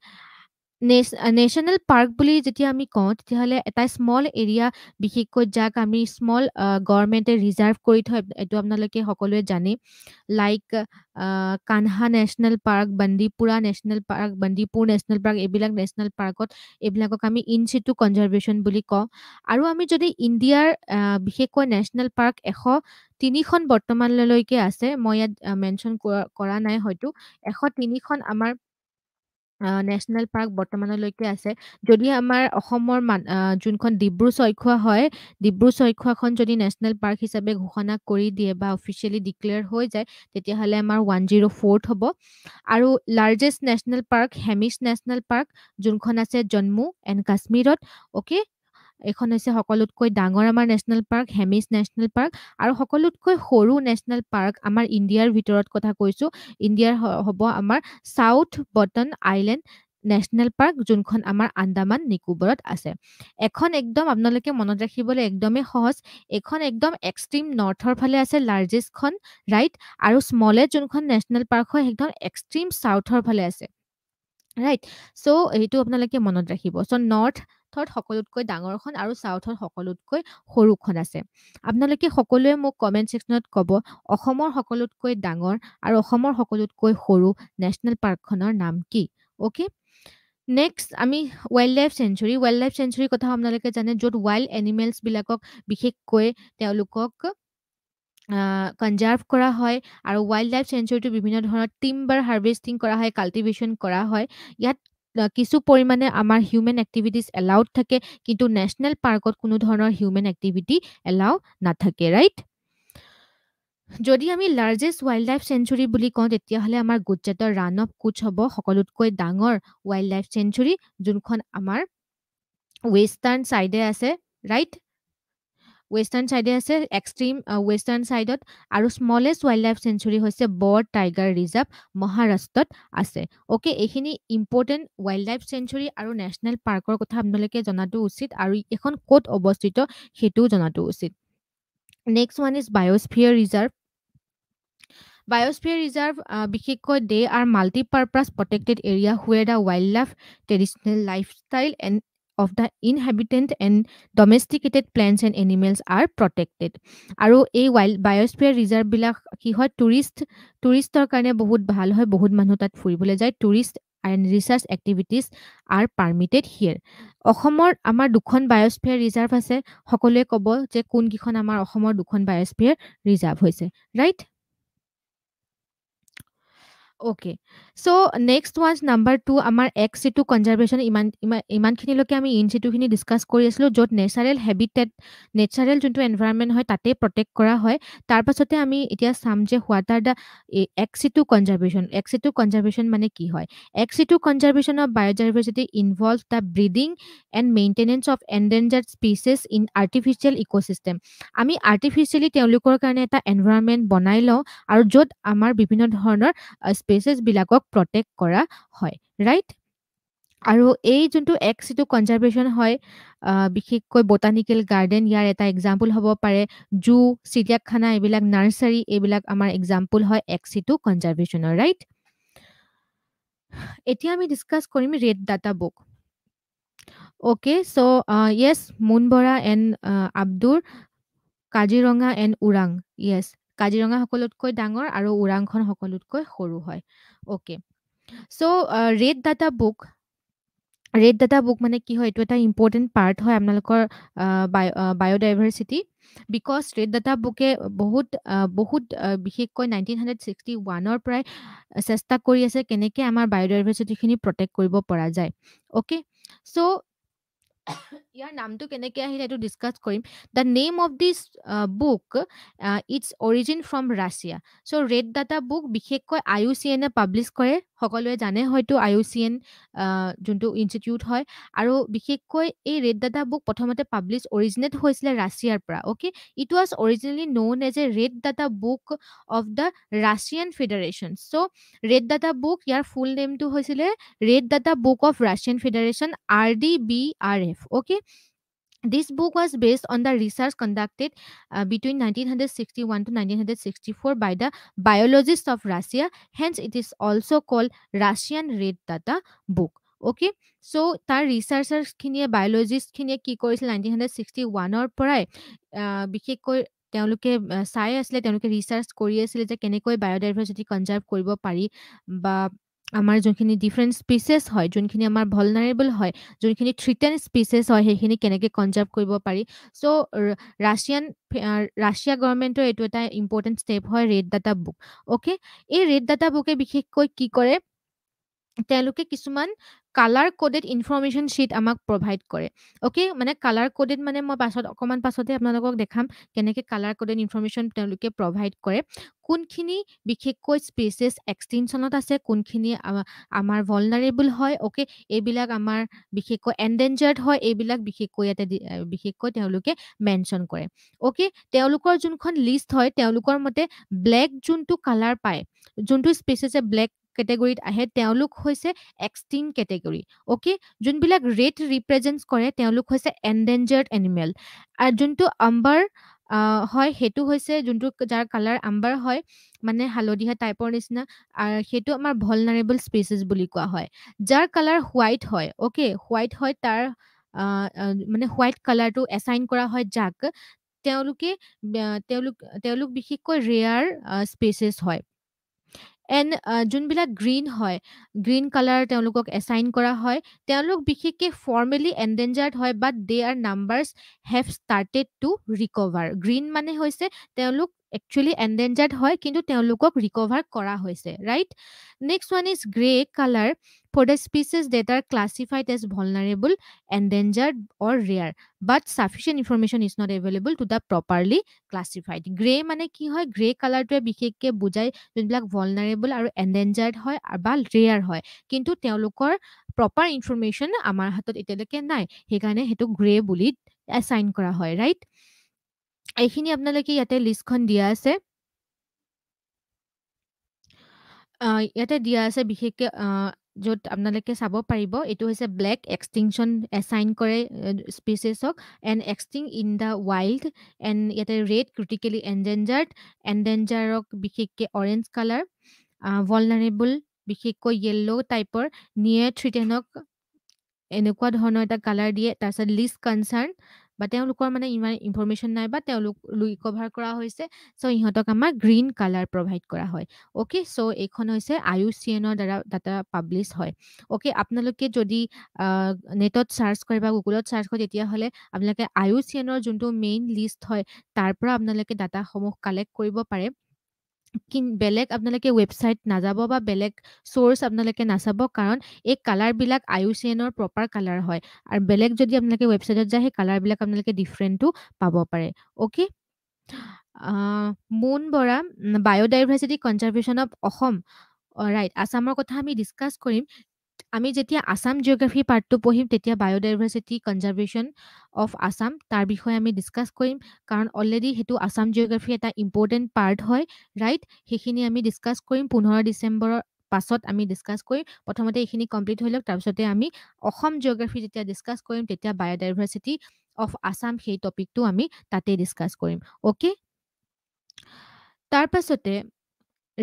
নেশ্যনেল পাৰ্ক বুলি যেতিয়া আমি কওঁ তেতিয়াহ'লে এটা স্মল এৰিয়া বিশেষকৈ যাক আমি স্মল গভৰ্ণমেণ্টে ৰিজাৰ্ভ কৰি থয় এইটো আপোনালোকে সকলোৱে জানে like Kanha national park Bandipura national park Bandipur national park এইবিলাক নেশ্যনেল পাৰ্কত এইবিলাকক আমি ইনচিটু কনজাৰ্ভেশ্যন বুলি কওঁ আৰু আমি যদি ইণ্ডিয়াৰ বিশেষকৈ নেশ্যনেল পাৰ্ক এশ তিনিখন বৰ্তমানলৈকে আছে মই ইয়াত মেনশ্যন কৰা নাই হয়তো এশ তিনিখন আমাৰ নেশ্যনেল পাৰ্ক বৰ্তমানলৈকে আছে যদি আমাৰ অসমৰ মান যোনখন ডিব্ৰু চৈখোৱা হয় ডিব্ৰু চৈখোৱাখন যদি নেশ্যনেল পাৰ্ক হিচাপে ঘোষণা কৰি দিয়ে বা অফিচিয়েলি ডিক্লেয়াৰ হৈ যায় তেতিয়াহ'লে আমাৰ ওৱান জিৰ' ফ'ৰ্থ হ'ব আৰু largest national park Hemis national park যোনখন আছে জম্মু এণ্ড কাশ্মীৰত অ'কে এইখন হৈছে সকলোতকৈ ডাঙৰ আমাৰ national park Hemis national park আৰু সকলোতকৈ সৰু নেশ্যনেল পাৰ্ক আমাৰ ইণ্ডিয়াৰ ভিতৰত কথা কৈছোঁ ইণ্ডিয়াৰ হ'ব আমাৰ South Button Island national park যোনখন আমাৰ আন্দামান নিকোবৰত আছে এখন একদম আপোনালোকে মনত ৰাখিবলৈ একদমেই সহজ এইখন একদম এক্সট্ৰিম নৰ্থৰ ফালে আছে লাৰ্জেষ্টখন ৰাইট আৰু স্মলেষ্ট যোনখন নেশ্যনেল পাৰ্ক হয় একদম এক্সট্ৰিম ছাউথৰ ফালে আছে ৰাইট চ' এইটো আপোনালোকে মনত ৰাখিব চ' নৰ্থ নৰ্থত সকলোতকৈ ডাঙৰখন আৰু চাউথত সকলোতকৈ সৰুখন আছে আপোনালোকে সকলোৱে মোক কমেণ্ট ছেকশ্যনত ক'ব অসমৰ সকলোতকৈ ডাঙৰ আৰু অসমৰ সকলোতকৈ সৰু নেশ্যনেল পাৰ্কখনৰ নাম কি অ'কে নেক্সট আমি wildlife sanctuary wildlife চেঞ্চুৰীৰ কথা আপোনালোকে জানে য'ত ৱাইল্ড এনিমেলছ বিলাকক বিশেষকৈ তেওঁলোকক কনজাৰ্ভ কৰা হয় আৰু ৱাইল্ড লাইফ চেঞ্চুৰীটো বিভিন্ন ধৰণৰ টিম্বাৰ হাৰ্ভেষ্টিং কৰা হয় কাল্টিভেশ্যন কৰা হয় ইয়াত কিছু পৰিমাণে আমাৰ হিউমেন এক্টিভিটিজ এলাউড থাকে কিন্তু নেশ্যনেল পাৰ্কত কোনো ধৰণৰ হিউমেন এক্টিভিটি এলাউ নাথাকে ৰাইট যদি আমি লাৰ্জেষ্ট ৱাইল্ড লাইফ চেঞ্চুৰী বুলি কওঁ তেতিয়াহ'লে আমাৰ গুজৰাটৰ ৰাণ অফ কোচ হ'ব সকলোতকৈ ডাঙৰ ৱাইল্ড লাইফ চেঞ্চুৰী যোনখন আমাৰ ৱেষ্টাৰ্ণ ছাইডে আছে ৰাইট ৱেষ্টাৰ্ণ চাইডে আছে এক্সট্ৰিম ৱেষ্টাৰ্ণ চাইডত আৰু স্মলেষ্ট ৱাইল্ড লাইফ চেঞ্চুৰী হৈছে বৰ টাইগাৰ ৰিজাৰ্ভ মহাৰাষ্ট্ৰত আছে অ'কে এইখিনি ইম্পৰ্টেণ্ট ৱাইল্ড লাইফ চেঞ্চুৰী আৰু নেশ্যনেল পাৰ্কৰ কথা আপোনালোকে জনাটো উচিত আৰু এইখন ক'ত অৱস্থিত সেইটোও জনাটো উচিত next one is biosphere reserve biosphere reserve বিশেষকৈ they are multipurpose protected area where the wildlife traditional lifestyle and of the inhabitant and domesticated plants and animals are protected আৰু এই ৱাইল্ড বায়'স্ফিয়াৰ ৰিজাৰ্ভবিলাক কি হয় tourist টুৰিষ্টৰ কাৰণে বহুত ভাল হয় বহুত মানুহ তাত ফুৰিবলৈ যায় tourist and research activities are permitted here অসমৰ আমাৰ দুখন বায়'স্ফিয়াৰ ৰিজাৰ্ভ আছে সকলোৱে ক'ব যে কোনকেইখন আমাৰ অসমৰ দুখন বায়'স্ফিয়াৰ ৰিজাৰ্ভ হৈছে right okay so' next one number two আমাৰ এক্স চিটু কনজাৰ্ভেশ্যন ইমান ইমান ইমানখিনিলৈকে আমি ইন চিটুখিনি ডিছকাছ কৰি আছিলোঁ য'ত নেচাৰেল হেবিটেট নেচাৰেল যোনটো এনভাইৰমেণ্ট হয় তাতেই প্ৰটেক্ট কৰা হয় তাৰপাছতে আমি এতিয়া চাম যে what are the ex situ conservation ex situ conservation মানে কি হয় ex situ conservation of biodiversity involve the breeding and maintenance of endangered species in artificial ecosystem আমি আৰ্টিফিচিয়েলি তেওঁলোকৰ কাৰণে এটা এনভাইৰমেণ্ট বনাই লওঁ আৰু য'ত আমাৰ বিভিন্ন ধৰণৰ স্পেচেছবিলাকক প্ৰটেক্ট কৰা হয় ৰাইট আৰু এই যোনটো এক্স যিটো কনজাৰ্ভেশ্যন হয় বিশেষকৈ বটানিকেল গাৰ্ডেন ইয়াৰ এটা এক্সাম্পল হ'ব পাৰে জু চিৰিয়াখানা এইবিলাক নাৰ্চাৰী এইবিলাক আমাৰ এক্সাম্পল হয় এক্স যিটো কনজাৰ্ভেশ্যনৰ ৰাইট এতিয়া আমি ডিছকাছ কৰিম red data book okay so' yes Mun Bora and Abdur Kaziranga and Orang yes Kaziranga সকলোতকৈ ডাঙৰ আৰু ওৰাংখন সকলোতকৈ সৰু হয় okay so' red data book red data book মানে কি হয় এইটো এটা ইম্পৰ্টেণ্ট পাৰ্ট হয় আপোনালোকৰ বায়'ডাইভাৰ্চিটি বিকজ ৰেড ডাটা বুকে বহুত বহুত বিশেষকৈ নাইনটিন হাণ্ড্ৰেড ছিক্সটি ওৱানৰ পৰাই চেষ্টা কৰি আছে কেনেকৈ আমাৰ বায়'ডাইভাৰ্চিটিখিনি প্ৰটেক্ট কৰিব পৰা যায় অ'কে চ' ইয়াৰ নামটো কেনেকৈ আহিল সেইটো ডিছকাছ কৰিম the name of this book its origin from Russia so' red data book বিশেষকৈ আই চি এনে পাব্লিছ কৰে সকলোৱে জানে হয়তো আই ইউ চি এন যোনটো ইনষ্টিটিউট হয় আৰু বিশেষকৈ এই ৰেড দাদা বুক প্ৰথমতে পাব্লিছ অৰিজিনেট হৈছিলে ৰাছিয়াৰ পৰা okay it was originally known as a red data book of the Russian Federation so' red data book ইয়াৰ ফুল নেমটো হৈছিলে red data book of Russian Federation R D B R F okay This book was based on the research conducted uh, between 1961 to 1964 by the biologists of Russia. Hence, it is also called Russian Red Data Book. Okay so' তাৰ ৰিচাৰ্চাৰ্চখিনিয়ে বায়'লজিষ্টখিনিয়ে কি কৰিছিল nineteen hundred sixty ওৱানৰ পৰাই বিশেষকৈ তেওঁলোকে চাই আছিলে তেওঁলোকে ৰিচাৰ্চ কৰি আছিলে যে কেনেকৈ বায়'ডাইভাৰ্চিটি কনজাৰ্ভ কৰিব পাৰি বা আমাৰ যোনখিনি ডিফাৰেণ্ট স্পিচেছ হয় যোনখিনি আমাৰ ভলনাৰেবল হয় যোনখিনি থ্ৰিটেন স্পিচেছ হয় সেইখিনি কেনেকৈ কনজাৰ্ভ কৰিব পাৰি চ' ৰাছিয়ান ৰাছিয়া গভৰ্ণমেণ্টৰ এইটো এটা ইম্পৰ্টেণ্ট ষ্টেপ হয় ৰেড ডাটা বুক অ'কে এই ৰেড ডাটা বুকে বিশেষকৈ কি কৰে তেওঁলোকে কিছুমান কালাৰ কডেড ইনফৰমেশ্যন শ্বীট আমাক প্ৰভাইড কৰে অ'কে মানে কালাৰ কডেড মানে মই পাছত অকণমান পাছতে আপোনালোকক দেখাম কেনেকৈ কালাৰ কডেড ইনফৰ্মেশ্যন তেওঁলোকে প্ৰভাইড কৰে কোনখিনি বিশেষকৈ স্পেচেছ এক্সটেনশ্যনত আছে কোনখিনি আমাৰ ভলনাৰেবল হয় অ'কে এইবিলাক আমাৰ বিশেষকৈ এণ্ডেঞ্জাৰ্ড হয় এইবিলাক বিশেষকৈ ইয়াতে বিশেষকৈ তেওঁলোকে মেনশ্যন কৰে অ'কে তেওঁলোকৰ যোনখন লিষ্ট হয় তেওঁলোকৰ মতে ব্লেক যোনটো কালাৰ পায় যোনটো স্পেচেছে ব্লেক কেটেগৰীত আহে তেওঁলোক হৈছে এক্সটিং কেটেগৰী অ'কে যোনবিলাক ৰেড ৰিপ্ৰেজেণ্ট কৰে তেওঁলোক হৈছে এণ্ডেঞ্জাৰ্ড এনিমেল আৰু যোনটো আম্বাৰ হয় সেইটো হৈছে যোনটো যাৰ কালাৰ আম্বাৰ হয় মানে হালধীয়া টাইপৰ নিচিনা আৰু সেইটো আমাৰ ভলনাৰেবল স্পেচিছ বুলি কোৱা হয় যাৰ কালাৰ হোৱাইট হয় অ'কে হোৱাইট হয় তাৰ মানে হোৱাইট কালাৰটো এচাইন কৰা হয় যাক তেওঁলোকে তেওঁলোক তেওঁলোক বিশেষকৈ ৰেয়াৰ স্পেচিছ হয় এণ্ড যোনবিলাক গ্ৰীণ হয় গ্ৰীণ কালাৰ তেওঁলোকক এছাইন কৰা হয় তেওঁলোক বিশেষকৈ ফৰ্মেলি এণ্ডেঞ্জাৰ্ড হয় but they are numbers have started to recover green মানে হৈছে তেওঁলোক একচুৱেলি এণ্ডেঞ্জাৰ্ড হয় কিন্তু তেওঁলোকক ৰিকভাৰ কৰা হৈছে right next one is grey colour for the species that are classified as vulnerable endangered or rare but sufficient information is not available to the properly classified grey মানে কি হয় grey কালাৰটোৱে বিশেষকৈ বুজায় যোনবিলাক ভলনাৰেবল আৰু এণ্ডেঞ্জাৰ্ড হয় বা ৰেয়াৰ হয় কিন্তু তেওঁলোকৰ প্ৰপাৰ ইনফৰমেশ্যন আমাৰ হাতত এতিয়ালৈকে নাই সেইকাৰণে সেইটো গ্ৰে বুলি এছাইন কৰা হয় ৰাইট এইখিনি আপোনালোকে ইয়াতে লিষ্টখন দিয়া আছে ইয়াতে দিয়া আছে বিশেষকৈ য'ত আপোনালোকে চাব পাৰিব এইটো হৈছে ব্লেক এক্সটিংচন এচাইন কৰে স্পিচিছক and extinct in the wild and ইয়াতে ৰেড ক্ৰিটিকেলি এণ্ডেঞ্জাৰ্ড এণ্ডেঞ্জাৰক বিশেষকৈ অৰেঞ্জ কালাৰ ভলনাৰেবল বিশেষকৈ য়েল্ল' টাইপৰ নিয়েৰ থ্ৰিটেনক এনেকুৱা ধৰণৰ এটা কালাৰ দিয়ে তাৰপিছত লিষ্ট কনচাৰ্ণ বা তেওঁলোকৰ মানে ইমান ইনফৰ্মেশ্যন নাই বা তেওঁলোক ৰিকভাৰ কৰা হৈছে চ' ইহঁতক আমাৰ গ্ৰীণ কালাৰ প্ৰভাইড কৰা হয় অ'কে চ' এইখন হৈছে আয়ু চি এনৰ দ্বাৰা ডাটা পাব্লিছ হয় অ'কে আপোনালোকে যদি নেটত চাৰ্চ কৰে বা গুগলত চাৰ্চ কৰে তেতিয়াহ'লে আপোনালোকে আয়ু চি এনৰ যোনটো মেইন লিষ্ট হয় তাৰ পৰা আপোনালোকে ডাটাসমূহ কালেক্ট কৰিব পাৰে বেলেগ আপোনালোকে ৱেবছাইট নাযাব বা বেলেগ চ'ৰ্চ আপোনালোকে নাচাব কাৰণ এই কালাৰবিলাক আয়ু চি এনৰ প্ৰপাৰ কালাৰ হয় আৰু বেলেগ যদি আপোনালোকে ৱেবছাইটত যায় সেই কালাৰবিলাক আপোনালোকে ডিফাৰেণ্টো পাব পাৰে okay Mon Bora biodiversity conservation of Assam right আছামৰ কথা আমি ডিছকাছ কৰিম আমি যেতিয়া আছাম জিঅ'গ্ৰাফি পাৰ্টটো পঢ়িম তেতিয়া বায়'ডাইভাৰ্চিটি কনজাৰ্ভেশ্যন অফ আছাম তাৰ বিষয়ে আমি ডিছকাছ কৰিম কাৰণ অলৰেডি সেইটো আছাম জিঅ'গ্ৰাফি এটা ইম্পৰ্টেণ্ট পাৰ্ট হয় ৰাইট সেইখিনি আমি ডিছকাছ কৰিম পোন্ধৰ ডিচেম্বৰৰ পাছত আমি ডিছকাছ কৰিম প্ৰথমতে এইখিনি কমপ্লিট হৈ লওক তাৰপিছতে আমি অসম জিঅ'গ্ৰাফি যেতিয়া ডিছকাছ কৰিম তেতিয়া বায়'ডাইভাৰ্চিটি অফ আছাম সেই টপিকটো আমি তাতে ডিছকাছ কৰিম অ'কে তাৰপাছতে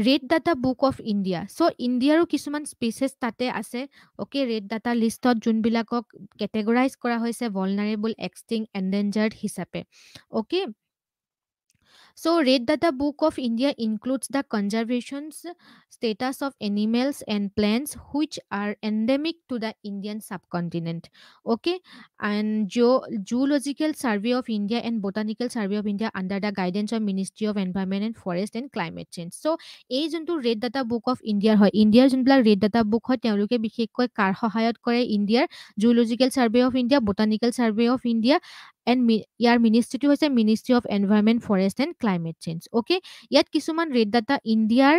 red data book of India so' ইণ্ডিয়াৰো কিছুমান স্পেচেছ তাতে আছে অ'কে ৰেড ডাটা লিষ্টত যোনবিলাকক কেটেগৰাইজ কৰা হৈছে ভলনাৰেবল এক্সটিং এণ্ডেঞ্জাৰ্ড হিচাপে okay So Red Dada Book of India includes the conservation status of animals and plants which are endemic to the Indian subcontinent. Okay, and Geological Survey of India and Botanical Survey of India under the guidance of Ministry of Environment and Forest and Climate Change. So this is Red Data Book of India. India is Red Data Book of India. Because India Geological Survey of India, Botanical Survey of India and ইয়াৰ মিনিষ্ট্ৰীটো হৈছে ministry of environment forest and climate change okay ইয়াত কিছুমান red data ইণ্ডিয়াৰ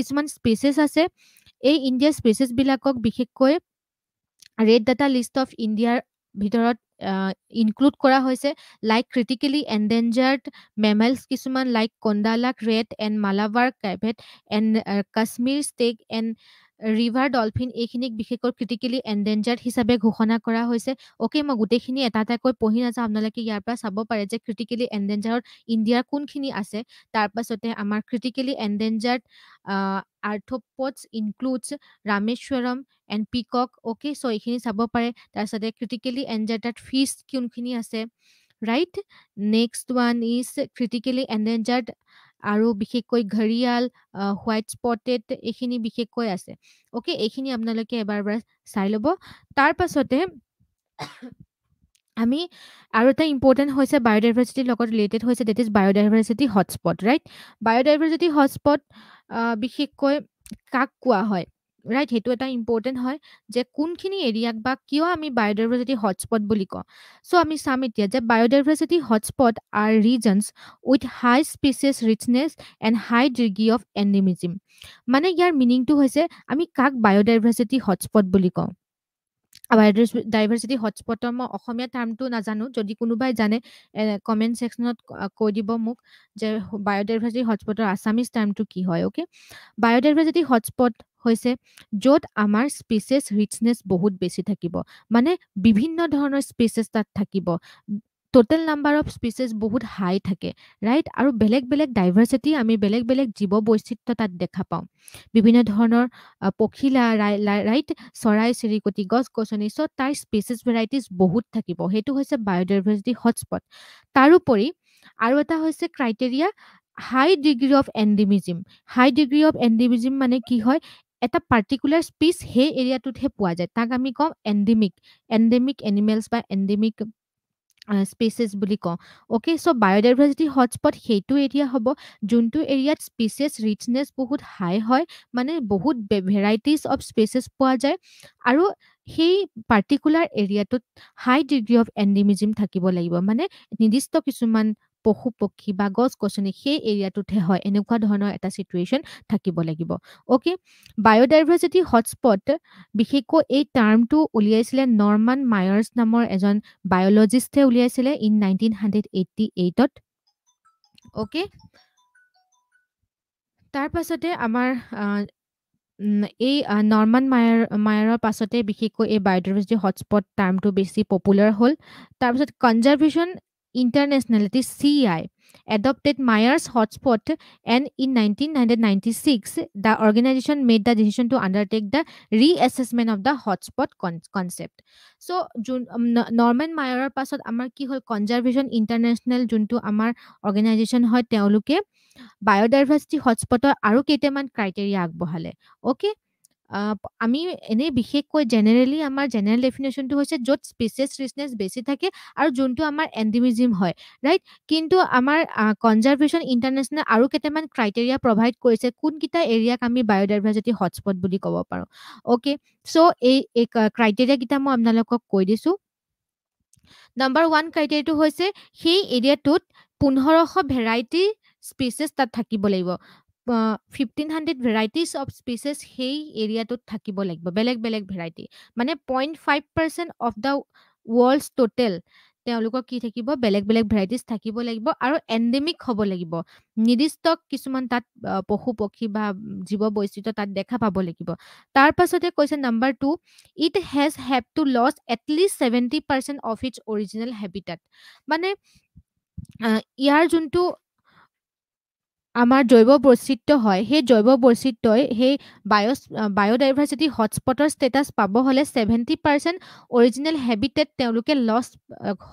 কিছুমান স্পেচেছ আছে এই ইণ্ডিয়াৰ স্পেচেছবিলাকক বিশেষকৈ ৰেড ডাটা লিষ্ট অফ ইণ্ডিয়াৰ ভিতৰত ইনক্লুড কৰা হৈছে লাইক ক্ৰিটিকেলি এণ্ডেঞ্জাৰ্ড মেমেলছ কিছুমান লাইক কণ্ডালাক rat and Malabar civet and Kashmir stag and river dolphin এইখিনিক বিশেষকৈ ক্ৰিটিকেলি এণ্ডেঞ্জাৰ্ড হিচাপে ঘোষণা কৰা হৈছে অ'কে মই গোটেইখিনি এটা এটাকৈ পঢ়ি নাযাওঁ আপোনালোকে ইয়াৰ পৰা চাব পাৰে যে ক্ৰিটিকেলি এণ্ডেঞ্জাৰত ইণ্ডিয়াৰ কোনখিনি আছে তাৰপাছতে আমাৰ critically endangered arthropods includes Rameshwaram and peacock okay so' এইখিনি চাব পাৰে তাৰপাছতে ক্ৰিটিকেলি এণ্ডেঞ্জাৰ্ড ফিচ কোনখিনি আছে right next one is critically endangered আৰু বিশেষকৈ ঘৰিয়াল হোৱাইট স্পটেড এইখিনি বিশেষকৈ আছে অ'কে এইখিনি আপোনালোকে এবাৰ এবাৰ চাই ল'ব তাৰ পাছতে আমি আৰু এটা ইম্পৰ্টেণ্ট হৈছে বায়'ডাইভাৰ্চিটিৰ লগত ৰিলেটেড হৈছে that is biodiversity hotspot right biodiversity hotspot বিশেষকৈ কাক কোৱা হয় ৰাইট সেইটো এটা ইম্পৰ্টেণ্ট হয় যে কোনখিনি এৰিয়াক বা কিয় আমি বায়'ডাইভাৰ্চিটি হটস্পট বুলি কওঁ চ' আমি চাম এতিয়া যে biodiversity hotspot are regions with high species richness and high degree of endemism মানে ইয়াৰ মিনিংটো হৈছে আমি কাক বায়'ডাইভাৰ্চিটি হটস্পট বুলি কওঁ ডাইভাৰ্চিটি হটস্পটৰ মই অসমীয়া টাৰ্মটো নাজানো যদি কোনোবাই জানে কমেণ্ট ছেকশ্যনত কৈ দিব মোক যে বায়'ডাইভাৰ্চিটি হটস্পটৰ আছামিজ টাৰ্মটো কি হয় অ'কে বায়'ডাইভাৰ্চিটি হটস্পট হৈছে য'ত আমাৰ স্পেচেছ ৰিচনেছ বহুত বেছি থাকিব মানে বিভিন্ন ধৰণৰ স্পেচেছ তাত থাকিব টোটেল নাম্বাৰ অফ স্পিচেছ বহুত হাই থাকে ৰাইট আৰু বেলেগ বেলেগ ডাইভাৰ্চিটি আমি বেলেগ বেলেগ জীৱ বৈচিত্ৰ তাত দেখা পাওঁ বিভিন্ন ধৰণৰ পখিলা ৰাইট চৰাই চিৰিকটি গছ গছনি চ' তাৰ স্পেচেছ ভেৰাইটিজ বহুত থাকিব সেইটো হৈছে বায়'ডাইভাৰ্চিটি হটস্পট তাৰোপৰি আৰু এটা হৈছে criteria high degree of endemism high degree of endemism মানে কি হয় এটা পাৰ্টিকুলাৰ স্পিচ সেই এৰিয়াটোতহে পোৱা যায় তাক আমি কওঁ এণ্ডেমিক এণ্ডেমিক এনিমেলছ বা এণ্ডেমিক স্পেচেছ বুলি কওঁ অ'কে চ' বায়'ডাইভাৰ্চিটি হটস্পট সেইটো এৰিয়া হ'ব যোনটো এৰিয়াত স্পেচেছ ৰিচনেছ বহুত হাই হয় মানে বহুত ভেৰাইটিজ অফ স্পেচেছ পোৱা যায় আৰু সেই পাৰ্টিকুলাৰ এৰিয়াটোত হাই ডিগ্ৰী অফ এণ্ডেমিজিম থাকিব লাগিব মানে নিৰ্দিষ্ট কিছুমান পশু পক্ষী বা গছ গছনি সেই এৰিয়াটোতহে হয় এনেকুৱা ধৰণৰ এটা চিটুৱেশ্যন থাকিব লাগিব অ'কে বায়'ডাইভাৰ্চিটি হটস্পট বিশেষকৈ এই টাৰ্মটো উলিয়াইছিলে নৰ্মান মায়াৰ্ছ নামৰ এজন বায়'লজিষ্টে উলিয়াইছিলে ইন নাইনটিন হাণ্ড্ৰেড এইটটি এইটত অ'কে তাৰপাছতে আমাৰ এই নৰ্মান মায়াৰ মায়াৰৰ পাছতে বিশেষকৈ এই বায়'ডাইভাৰ্চিটি হটস্পট টাৰ্মটো বেছি পপুলাৰ হ'ল তাৰপিছত conservation internationality C I adopted Myers hotspot and in nineteen hundred ninety six the organization made the decision to undertake the reassessment of the hotspot concept so' যোন Norman মায়াৰৰ পাছত আমাৰ কি হ'ল conservation international যোনটো আমাৰ organisation হয় তেওঁলোকে biodiversity হটস্পটৰ আৰু কেইটামান ক্ৰাইটেৰিয়া আগবঢ়ালে অ'কে আমি এনেই বিশেষকৈ জেনেৰেলি আমাৰ জেনেৰেল ডেফিনেশ্যনটো হৈছে য'ত স্পেচিয়াছ ৰিচনেছ বেছি থাকে আৰু যোনটো আমাৰ এণ্ডিমিজিম হয় ৰাইট কিন্তু আমাৰ কনজাৰ্ভেশ্যন ইণ্টাৰনেশ্যনেল আৰু কেইটামান ক্ৰাইটেৰিয়া প্ৰভাইড কৰিছে কোনকেইটা এৰিয়াক আমি বায়'ডাইভাৰ্চিটি হটস্পট বুলি ক'ব পাৰোঁ অ'কে চ' এই এই ক্ৰাইটেৰিয়াকেইটা মই আপোনালোকক কৈ দিছোঁ নাম্বাৰ ওৱান ক্ৰাইটেৰিয়াটো হৈছে সেই এৰিয়াটোত পোন্ধৰশ ভেৰাইটি স্পিচেছ তাত থাকিব লাগিব fifteen hundred varieties of species সেই এৰিয়াটোত থাকিব লাগিব বেলেগ বেলেগ ভেৰাইটি মানে point five percent of the world's total তেওঁলোকক কি থাকিব বেলেগ বেলেগ ভেৰাইটিজ থাকিব লাগিব আৰু এণ্ডেমিক হ'ব লাগিব নিৰ্দিষ্ট কিছুমান তাত পশু পক্ষী বা জীৱ বৈচিত্ৰ তাত দেখা পাব লাগিব তাৰ পাছতে কৈছে number two it has have to loss at least seventy percent of its original habitat মানে ইয়াৰ যোনটো আমাৰ জৈৱ বৈচিত্ৰ হয় সেই জৈৱ বৈচিত্ৰই সেই বায় বায়'ডাইভাৰ্চিটি হটস্পটৰ ষ্টেটাছ পাব হ'লে ছেভেণ্টি পাৰ্চেণ্ট অৰিজিনেল হেবিটেট তেওঁলোকে লছ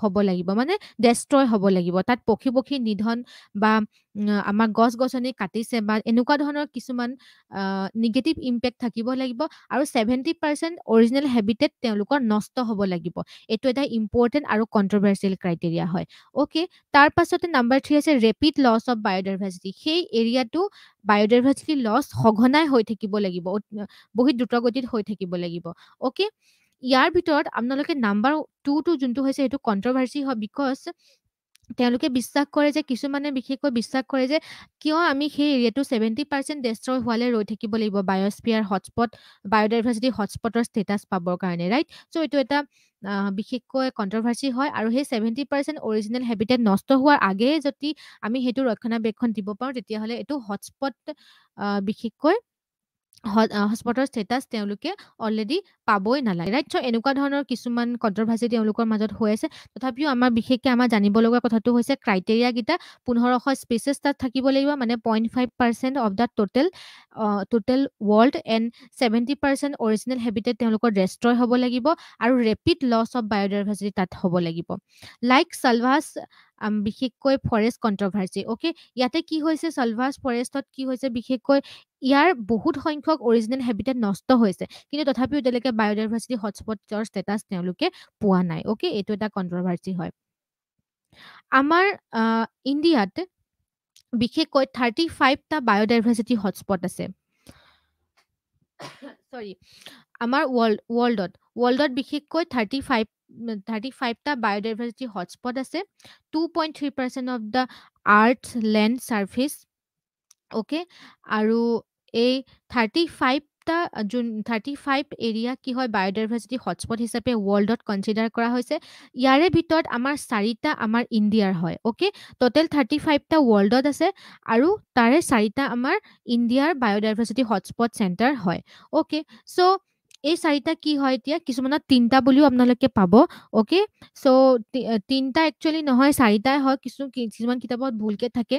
হ'ব লাগিব মানে ডেষ্ট্ৰয় হ'ব লাগিব তাত পক্ষী পক্ষী নিধন বা আমাৰ গছ গছনি কাটিছে বা এনেকুৱা ধৰণৰ কিছুমান নিগেটিভ ইম্পেক্ট থাকিব লাগিব আৰু ছেভেণ্টি পাৰ্চেণ্ট অৰিজিনেল হেবিটেট তেওঁলোকৰ নষ্ট হ'ব লাগিব এইটো এটা ইম্পৰ্টেণ্ট আৰু কণ্ট্ৰভাৰ্চিয়েল ক্ৰাইটেৰিয়া হয় অ'কে তাৰ পাছতে নাম্বাৰ থ্ৰী আছে ৰেপিড লছ অফ বায়'ডাইভাৰ্চিটি সেই এৰিয়াটো বায়'ডাইভাৰ্চিটি লছ সঘনাই হৈ থাকিব লাগিব বহুত দ্ৰুতগতিত হৈ থাকিব লাগিব অ'কে ইয়াৰ ভিতৰত আপোনালোকে নাম্বাৰ টুটো যোনটো হৈছে সেইটো কণ্ট্ৰভাৰ্চি হয় বিকজ তেওঁলোকে বিশ্বাস কৰে যে কিছুমানে বিশেষকৈ বিশ্বাস কৰে যে কিয় আমি সেই এৰিয়াটো ছেভেণ্টি পাৰ্চেণ্ট ডেষ্ট্ৰয় হোৱালৈ ৰৈ থাকিব লাগিব বায়স্পিয়াৰ হটস্পট বায়'ডাইভাৰ্চিটি হটস্পটৰ ষ্টেটাছ পাবৰ কাৰণে ৰাইট চ' এইটো এটা বিশেষকৈ কণ্ট্ৰভাৰ্চি হয় আৰু সেই ছেভেণ্টি পাৰ্চেণ্ট অৰিজিনেল হেবিটেট নষ্ট হোৱাৰ আগেয়ে যদি আমি সেইটো ৰক্ষণাবেক্ষণ দিব পাৰোঁ তেতিয়াহ'লে এইটো হটস্পট বিশেষকৈ হটস্পটৰ ষ্টেটাছ তেওঁলোকে অলৰেডি পাবই নালাগে ৰাইট চ' এনেকুৱা ধৰণৰ কিছুমান কণ্ট্ৰভাৰ্চি তেওঁলোকৰ মাজত হৈ আছে তথাপিও আমাৰ বিশেষকৈ আমাৰ জানিব লগা কথাটো হৈছে ক্ৰাইটেৰিয়াকেইটা পোন্ধৰশ স্পেচেছ তাত থাকিব লাগিব মানে point five percent of the total total world and seventy percent original habitat তেওঁলোকৰ ৰেষ্ট্ৰয় হ'ব লাগিব আৰু ৰেপিড লছ অফ বায়'ডাইভাৰ্চিটি তাত হ'ব লাগিব লাইক ছালভাছ বিশেষকৈ ফৰেষ্ট কণ্ট্ৰভাৰ্চি অ'কে ইয়াতে কি হৈছে চলভাৰ্ছ ফৰেষ্টত কি হৈছে বিশেষকৈ ইয়াৰ বহুত সংখ্যক অৰিজিনেল হেবিটেট নষ্ট হৈছে কিন্তু তথাপিও এতিয়ালৈকে বায়'ডাইভাৰ্চিটি হটস্পটৰ ষ্টেটাছ তেওঁলোকে পোৱা নাই অ'কে এইটো এটা কণ্ট্ৰভাৰ্চি হয় আমাৰ ইণ্ডিয়াত বিশেষকৈ থাৰ্টি ফাইভটা বায়'ডাইভাৰ্চিটি হটস্পট আছে চৰি আমাৰ ৱৰ্ল্ড ৱৰ্ল্ডত ৱৰ্ল্ডত বিশেষকৈ থাৰ্টি ফাইভ থাৰ্টি ফাইভটা বায়'ডাইভাৰ্চিটি হটস্পট আছে two point three percent of the earth land surface okay আৰু এই থাৰ্টি ফাইভটা যোন থাৰ্টি ফাইভ এৰিয়া কি হয় বায়'ডাইভাৰ্চিটি হটস্পট হিচাপে ৱৰ্ল্ডত কনচিডাৰ কৰা হৈছে ইয়াৰে ভিতৰত আমাৰ চাৰিটা আমাৰ ইণ্ডিয়াৰ হয় অ'কে ট'টেল থাৰ্টি ফাইভটা ৱৰ্ল্ডত আছে আৰু তাৰে চাৰিটা আমাৰ ইণ্ডিয়াৰ বায়'ডাইভাৰ্চিটি হটস্পট চেণ্টাৰ হয় অ'কে চ' এই চাৰিটা কি হয় এতিয়া কিছুমানত তিনিটা বুলিও আপোনালোকে পাব অ'কে চ' তিনিটা একচুৱেলি নহয় চাৰিটাই হয় কিছু কিছুমান কিতাপত ভুলকৈ থাকে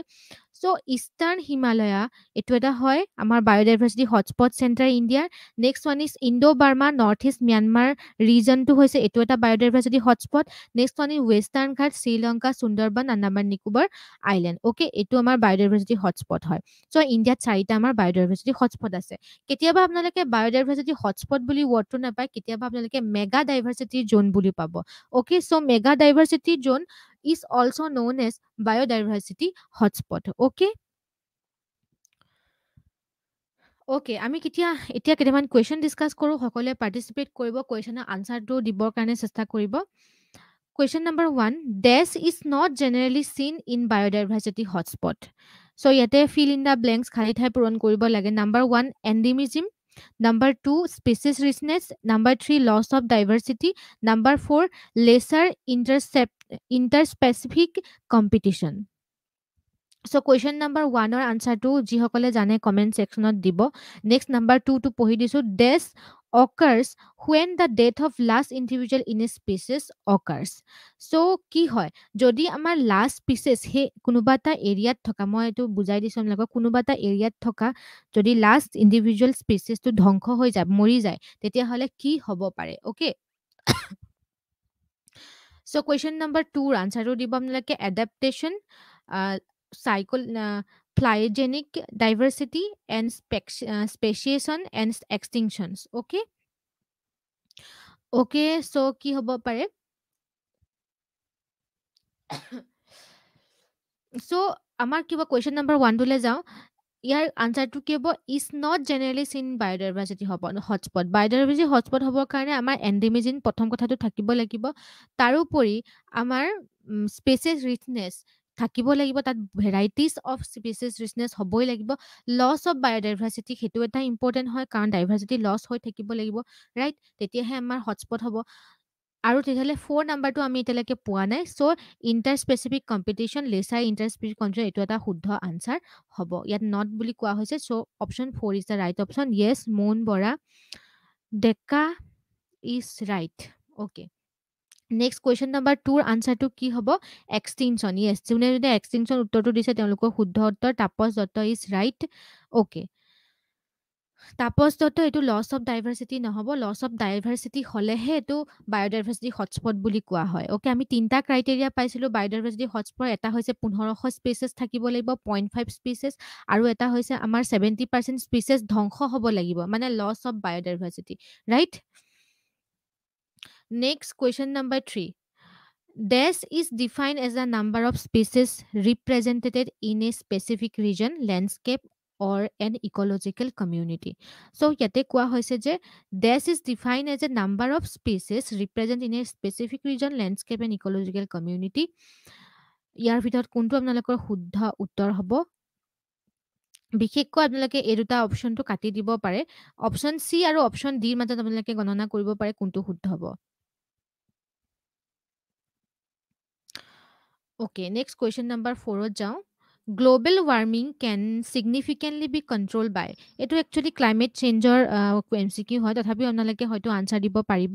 চ' ইষ্টাৰ্ণ হিমালয়া এইটো এটা হয় আমাৰ বায়'ডাইভাৰ্চিটি হটস্পট চেণ্টাৰ ইণ্ডিয়াৰ next one is Indo Burma north east Myanmar ৰিজনটো হৈছে এইটো এটা biodiversity hotspot next one is western Ghat Sri Lanka Sundarban Andaman Nicobar island okay এইটো আমাৰ বায়'ডাইভাৰ্চিটি হটস্পট হয় চ' ইণ্ডিয়াত চাৰিটা আমাৰ বায়'ডাইভাৰ্চিটি হটস্পট আছে কেতিয়াবা আপোনালোকে বায়'ডাইভাৰ্চিটি হটস্পট বুলি ৱৰ্ডটো নাপায় কেতিয়াবা আপোনালোকে মেগা ডাইভাৰ্চিটি জ'ন বুলি পাব okay so' mega diversity zone is also known as biodiversity hotspot okay okay আমি কেতিয়া এতিয়া কেইটামান কুৱেশ্যন ডিছকাছ কৰোঁ সকলোৱে পাৰ্টিচিপেট কৰিব কুৱেশ্যনৰ আনচাৰটো দিবৰ কাৰণে চেষ্টা কৰিব question number one this is not generally seen in biodiversity hotspot so' ইয়াতে ফিল ইন দ্য ব্লেংকছ খালী ঠাই পূৰণ কৰিব লাগে number one endemism number two species richness number three loss of diversity number four lesser intercept interspecific competition so' question number ওৱানৰ আনচাৰটো যিসকলে জানে কমেণ্ট ছেকশ্যনত দিব নেক্সট নাম্বাৰ টুটো পঢ়ি দিছোঁ this occurs when the death of last individual in a species occurs so' কি হয় যদি আমাৰ লাষ্ট স্পিচেছ সেই কোনোবা এটা এৰিয়াত থকা মই এইটো বুজাই দিছোঁ আপোনালোকক কোনোবা এটা এৰিয়াত থকা যদি লাষ্ট ইণ্ডিভিজুৱেল স্পেচেছটো ধ্বংস হৈ যায় মৰি যায় তেতিয়াহ'লে কি হ'ব পাৰে অ'কে চ' কুৱেশ্যন নম্বৰ টুৰ আনচাৰটো দিব আপোনালোকে adaptation cycle plyogenic diversity and speciation and extinctions okay okay so ki hobo pare so amar kiba question number 1 dole jao ইয়াৰ আনচাৰটো কি হ'ব is not generally seen biodiversity হ'ব হটস্পট বায়'ডাইভাৰ্চিটি হটস্পট হ'বৰ কাৰণে আমাৰ এণ্ডিমিজিন প্ৰথম কথাটো থাকিব লাগিব তাৰোপৰি আমাৰ স্পেচেছ ৰিচনেছ থাকিব লাগিব তাত ভেৰাইটিছ অফ স্পিচিছ ৰিচনেছ হ'বই লাগিব লছ অফ বায়'ডাইভাৰ্চিটি সেইটো এটা ইম্পৰ্টেণ্ট হয় কাৰণ ডাইভাৰ্চিটি লছ হৈ থাকিব লাগিব ৰাইট তেতিয়াহে আমাৰ হটস্পট হ'ব আৰু তেতিয়াহ'লে ফ'ৰ নাম্বাৰটো আমি এতিয়ালৈকে পোৱা নাই so' interspecific competition lesser interspecific competition এইটো এটা শুদ্ধ আনচাৰ হ'ব ইয়াত নট বুলি কোৱা হৈছে so' option four is the right option yes Moun Bora Deka is right okay next question number টুৰ আনচাৰটো কি হ'ব এক্সটিংশ্যন ইয়েছ যোনে যোনে এক্সটিংশ্যন উত্তৰটো দিছে তেওঁলোকৰ শুদ্ধ উত্তৰ Tapas Dutta is right okay Tapas Dutta এইটো লছ অফ ডাইভাৰ্চিটি নহ'ব লছ অফ ডাইভাৰ্চিটি হ'লেহে এইটো বায়'ডাইভাৰ্চিটি হটস্পট বুলি কোৱা হয় অ'কে আমি তিনিটা ক্ৰাইটেৰিয়া পাইছিলোঁ বায়'ডাইভাৰ্চিটি হটস্পট এটা হৈছে পোন্ধৰশ স্পেচেছ থাকিব লাগিব পইণ্ট ফাইভ স্পেচেছ আৰু এটা হৈছে আমাৰ ছেভেণ্টি পাৰ্চেণ্ট স্পেচেছ ধ্বংস হ'ব লাগিব মানে loss of biodiversity right Next question number three. Dash is defined as the number of species represented in a specific region, landscape, or an ecological community. So, yate kwa hoise je, dash is defined as a number of species represented in a specific region, landscape, and ecological community. ইয়াৰ ভিতৰত কোনটো আপোনালোকৰ শুদ্ধ উত্তৰ হ'ব বিশেষকৈ আপোনালোকে এই দুটা অপশ্যনটো কাটি দিব পাৰে অপশ্যন চি আৰু অপশ্যন ডিৰ মাজত আপোনালোকে গণনা কৰিব পাৰে কোনটো শুদ্ধ হ'ব অ'কে নেক্সট কুৱেশ্যন নাম্বাৰ ফ'ৰত যাওঁ global warming can significantly be control by এইটো একচুৱেলি ক্লাইমেট চেঞ্জৰ এম চি কিউ হয় তথাপিও আপোনালোকে হয়তো আনচাৰ দিব পাৰিব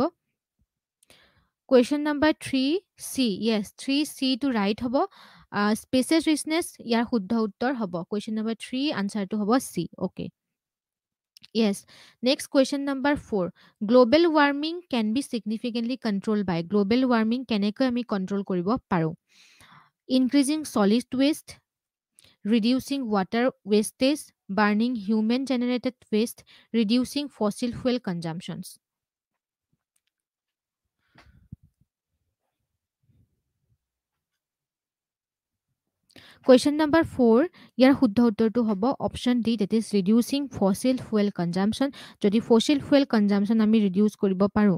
question number three C yes three চিটো ৰাইট হ'ব স্পেচেছ ৰিচনেছ ইয়াৰ শুদ্ধ উত্তৰ হ'ব কুৱেশ্যন নাম্বাৰ থ্ৰী আনচাৰটো হ'ব C okay yes next question number four global warming can be significantly control by global warming কেনেকৈ আমি কণ্ট্ৰল কৰিব পাৰোঁ increasing solid waste, reducing water wastage, burning human generated waste, reducing fossil fuel consumptions. Question number four, yar huddha uttar to haba option D, that is reducing fossil fuel consumption. Jodi fossil fuel consumption ami reduce koriba paru.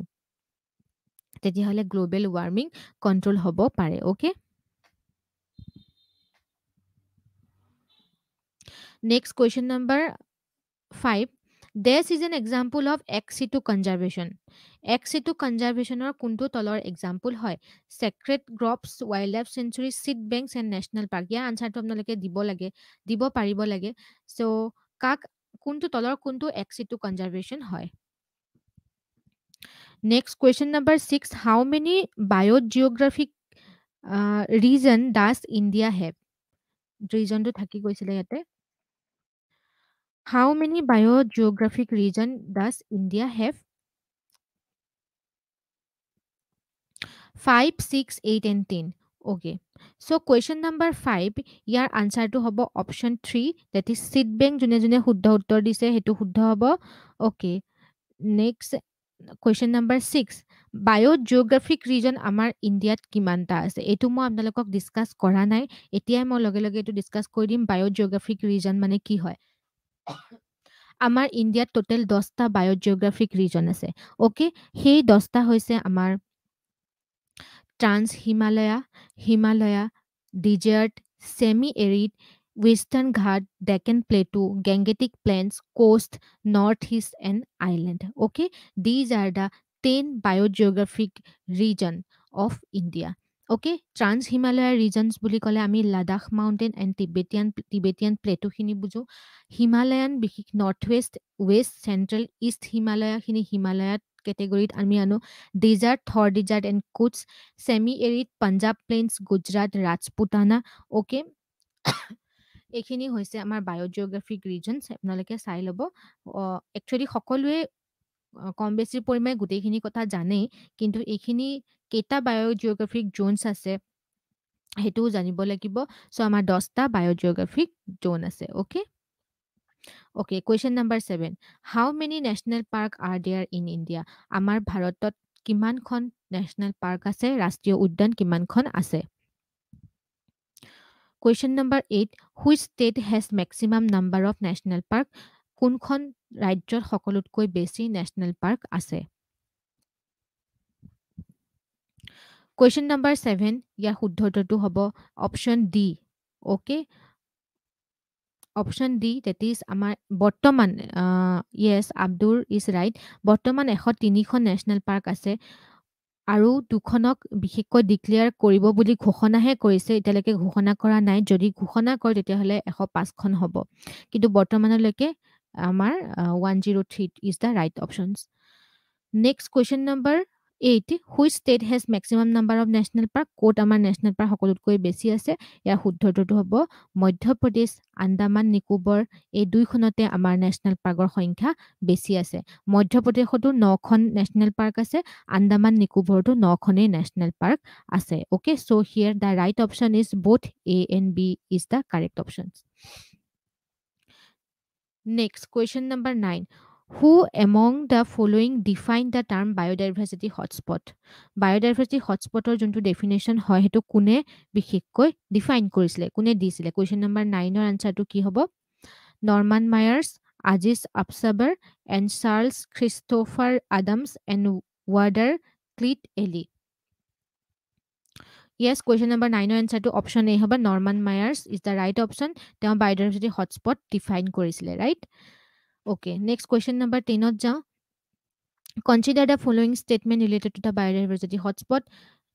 Tethi hale global warming control haba pare, okay? Next question number five. This is an example of ex situ conservation. Ex situ conservation or kuntu tolor example hoy. Sacred groves, wildlife sanctuaries, seed banks, and national park. Yeah, answer to abnolake dibolage, dibo paribolage. So, kak kuntu tolor kuntu ex situ conservation hoy. Next question number six. How many biogeographic uh, region does India have? Region to thaki goisile yate. how many biogeographic region does india have 5 6 8 and 10 okay so question number 5 yar answer to hobo option 3 that is seed bank june june khuddha uttor dise hetu khuddha hobo okay next question number 6 biogeographic region amar india at kiman ta ase etu mo apnalokok discuss kora nai etiai mo loge loge etu discuss koi dim biogeographic region mane ki hoy আমাৰ ইণ্ডিয়াত total দহটা বায়'জিঅগ্ৰাফিক region আছে okay সেই দহটা হৈছে আমাৰ trans Himalaya Himalaya desert semi arid western Ghat Deccan plateau Gangetic plains coast north east and island okay these are the ten biogeographic region of India okay trans Himalaya regions বুলি ক'লে আমি Ladakh mountain and Tibetan Tibetan প্লেটোখিনি বুজোঁ হিমালয়ান বিশেষ north west west central east হিমালয়াখিনি হিমালয়াত কেটেগৰীত আমি আনো desert Thar desert and Kutch semi arid Punjab plains Gujarat Rajputana okay এইখিনি হৈছে আমাৰ বায়'জিঅগ্ৰাফিক ৰিজনছ আপোনালোকে চাই ল'ব একচুৱেলি সকলোৱে কম বেছি পৰিমাণে গোটেইখিনি কথা জানেই কিন্তু এইখিনি কেইটা বায়'জিঅ'গ্ৰাফিক জ'নছ আছে সেইটোও জানিব লাগিব চ' আমাৰ দহটা বায়'জিঅ'গ্ৰাফিক জ'ন আছে okay okay question number seven how many national park are there in India আমাৰ ভাৰতত কিমানখন নেশ্যনেল পাৰ্ক আছে ৰাষ্ট্ৰীয় উদ্যান কিমানখন আছে question number eight which state has maximum number of national park কোনখন ৰাজ্যত সকলোতকৈ বেছি নেশ্যনেল পাৰ্ক আছে কুৱেশ্যন নাম্বাৰ ছেভেন ইয়াৰ শুদ্ধ উত্তৰটো হ'ব option D okay option D that is আমাৰ বৰ্তমান য়েছ আব্দুল ইজ ৰাইট বৰ্তমান এশ তিনিখন নেশ্যনেল পাৰ্ক আছে আৰু দুখনক বিশেষকৈ ডিক্লেয়াৰ কৰিব বুলি ঘোষণাহে কৰিছে এতিয়ালৈকে ঘোষণা কৰা নাই যদি ঘোষণা কৰে তেতিয়াহ'লে এশ পাঁচখন হ'ব কিন্তু বৰ্তমানলৈকে আমাৰ one zero' three is the right options next question number eight which state has maximum number of national park ক'ত আমাৰ নেশ্যনেল পাৰ্ক সকলোতকৈ বেছি আছে ইয়াৰ শুদ্ধ উত্তৰটো হ'ব মধ্যপ্ৰদেশ আন্দামান নিকোবৰ এই দুইখনতে আমাৰ নেশ্যনেল পাৰ্কৰ সংখ্যা বেছি আছে মধ্যপ্ৰদেশতো নখন নেশ্যনেল পাৰ্ক আছে আন্দামান নিকোবৰতো নখনেই নেশ্যনেল পাৰ্ক আছে okay so' here the right option is both A and B is the correct option next question number nine who among the following define the term biodiversity hotspot biodiversity হটস্পটৰ যোনটো definition হয় সেইটো কোনে বিশেষকৈ define কৰিছিলে কোনে দিছিলে question number নাইনৰ আনচাৰটো কি হ'ব নৰ্মান মায়াৰ্ছ আজিছ আফচাবাৰ and Charles Christopher Adams and Warder Clyde Allee yes question number নাইনৰ এনচাৰটো অপশ্যন এই হ'ব Norman Myers is the right option তেওঁ বায়'ডাইভাৰ্চিটি হটস্পট ডিফাইন কৰিছিলে right Okay, next question number 10 of jaw. Consider the following statement related to the biodiversity hotspot.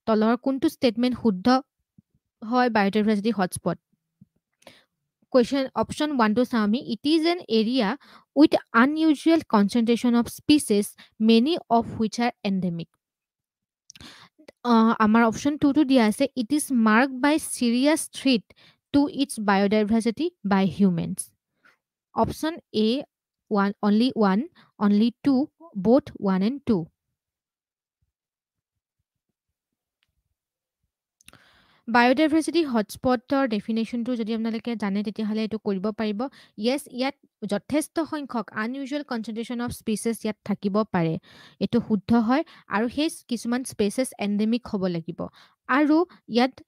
Tolor kuntu statement hudda hoi biodiversity hotspot. Question option one to Sami. It is an area with unusual concentration of species, many of which are endemic. Uh, our option two to the it is marked by serious threat to its biodiversity by humans. Option A, one only one only two both one and two Biodiversity hotspot or definition to Jodium Nalke Janet Hale to Kulbo Paribo. Yes, yet Jotesto Hoinkok, unusual concentration of species yet Takibo Pare. Eto Hutohoi, Aru his Kisuman species endemic Hobolegibo. Aru yet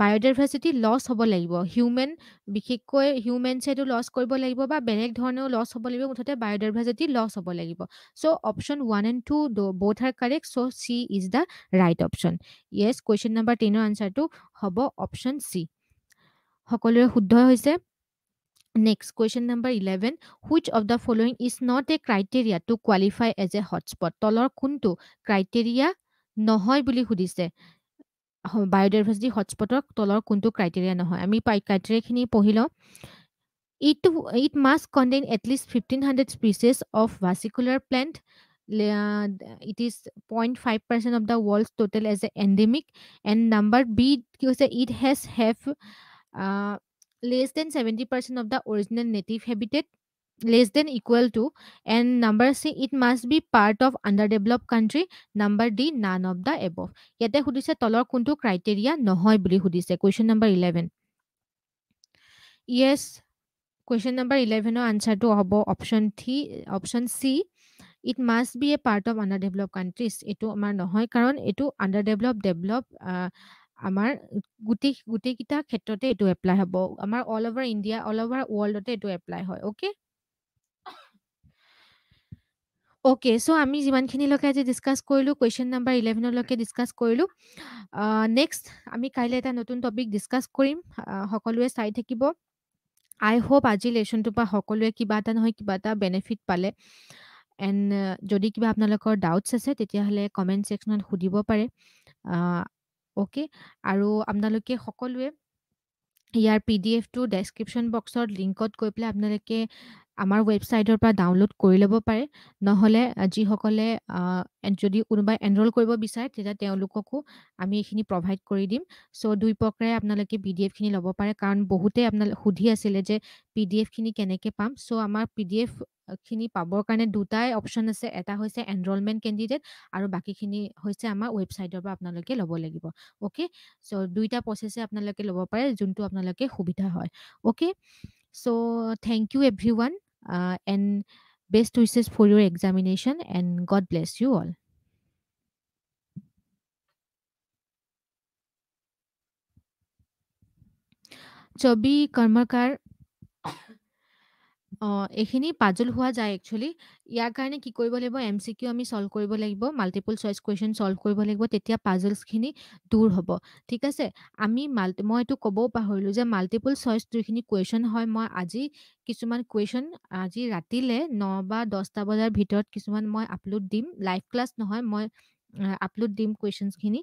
biodiversity loss হ'ব লাগিব human বিশেষকৈ হিউমেনছেটো loss কৰিব লাগিব বা বেলেগ ধৰণেও loss হ'ব লাগিব মুঠতে বায়'ডাইভাৰ্চিটি লছ হ'ব লাগিব so' option one and two both are correct so' C is the right option yes question number টেনৰ আনচাৰটো হ'ব অপশ্যন চি সকলোৰে শুদ্ধ হৈছে next question number eleven which of the following is not a criteria to qualify as a hotspot তলৰ কোনটো criteria নহয় বুলি সুধিছে বায়'ডাইভাৰ্চিটি হটস্পটৰ তলৰ কোনটো ক্ৰাইটেৰিয়া নহয় আমি ক্ৰাইটেৰিয়াখিনি পঢ়ি লওঁ it it must contain at least fifteen hundred species of vascular plant it is point five percent of the world total as a endemic and number B কি হৈছে it has have less than seventy percent of the original native habitat less than equal to and number c it must be part of underdeveloped country number d none of the above yete hudise tolor kuntu criteria nohoy buli hudise question number 11 yes question number 11 no answer to hobo option t option c it must be a part of under develop countries এইটো আমাৰ নহয় কাৰণ এইটো under develop develop আমাৰ গোটেই গোটেইকেইটা ক্ষেত্ৰতে এইটো এপ্লাই হ'ব আমাৰ all over India all over ৱৰ্ল্ডতে এইটো এপ্লাই হয় অ'কে অ'কে চ' আমি যিমানখিনিলৈকে আজি ডিছকাছ কৰিলোঁ কুৱেশ্যন নাম্বাৰ ইলেভেনলৈকে ডিছকাছ কৰিলোঁ নেক্সট আমি কাইলৈ এটা নতুন টপিক ডিছকাছ কৰিম সকলোৱে চাই থাকিব আই হোপ আজি লেশ্যনটোৰ পৰা সকলোৱে কিবা এটা নহয় কিবা এটা বেনিফিট পালে এণ্ড যদি কিবা আপোনালোকৰ ডাউটছ আছে তেতিয়াহ'লে কমেণ্ট ছেকশ্যনত সুধিব পাৰে অ'কে আৰু আপোনালোকে সকলোৱে ইয়াৰ পি ডি এফটো ডেছক্ৰিপশ্যন বক্সৰ আমাৰ ৱেবছাইটৰ পৰা ডাউনলোড কৰি ল'ব পাৰে নহ'লে যিসকলে যদি কোনোবাই এনৰোল কৰিব বিচাৰে তেতিয়া তেওঁলোককো আমি এইখিনি প্ৰভাইড কৰি দিম চ' দুই প্ৰক্ৰিয়াই আপোনালোকে পি ডি এফখিনি ল'ব পাৰে কাৰণ বহুতেই আপোনালোকে সুধি আছিলে যে পি ডি এফখিনি কেনেকৈ পাম চ' আমাৰ পি ডি এফ খিনি পাবৰ কাৰণে দুটাই অপশ্যন আছে এটা হৈছে এনৰলমেণ্ট কেণ্ডিডেট আৰু বাকীখিনি হৈছে আমাৰ ৱেবছাইটৰ পৰা আপোনালোকে ল'ব লাগিব অ'কে চ' দুইটা প্ৰচেছে আপোনালোকে ল'ব পাৰে যোনটো আপোনালোকে সুবিধা হয় okay So, thank you everyone uh, and best wishes for your examination and God bless you all. Chobi Karmakar এইখিনি পাজল হোৱা যায় একচুৱেলি ইয়াৰ কাৰণে কি কৰিব লাগিব এম চি কিউ আমি চল্ভ কৰিব লাগিব মাল্টিপল চইচ কুৱেশ্যন চল্ভ কৰিব লাগিব তেতিয়া পাজলছখিনি দূৰ হ'ব ঠিক আছে আমি মাল্টি মই এইটো ক'বও পাহৰিলোঁ যে মাল্টিপল চইচ যিখিনি কুৱেশ্যন হয় মই আজি কিছুমান কুৱেশ্যন আজি ৰাতিলৈ ন বা দহটা বজাৰ ভিতৰত কিছুমান মই আপলোড দিম লাইভ ক্লাছ নহয় মই আপলোড দিম কুৱেশ্যনছখিনি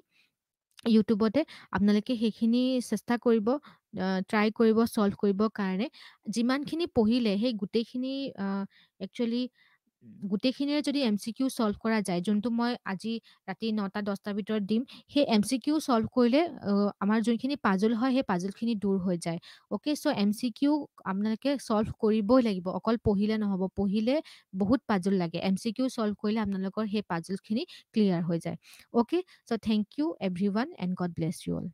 ইউটিউবতে আপোনালোকে সেইখিনি চেষ্টা কৰিব ট্ৰাই কৰিব চল্ভ কৰিবৰ কাৰণে যিমানখিনি পঢ়িলে সেই গোটেইখিনি একচুৱেলি গোটেইখিনিৰে যদি এম চি কিউ চল্ভ কৰা যায় যোনটো মই আজি ৰাতি নটা দহটাৰ ভিতৰত দিম সেই এম চি কিউ চল্ভ কৰিলে আমাৰ যোনখিনি পাজল হয় সেই পাজলখিনি দূৰ হৈ যায় okay so' M C Q আপোনালোকে চল্ভ কৰিবই লাগিব অকল পঢ়িলে নহ'ব পঢ়িলে বহুত পাজল লাগে এম চি কিউ চল্ভ কৰিলে আপোনালোকৰ সেই পাজলখিনি ক্লিয়াৰ হৈ যায় okay so' thank you everyone and God bless you all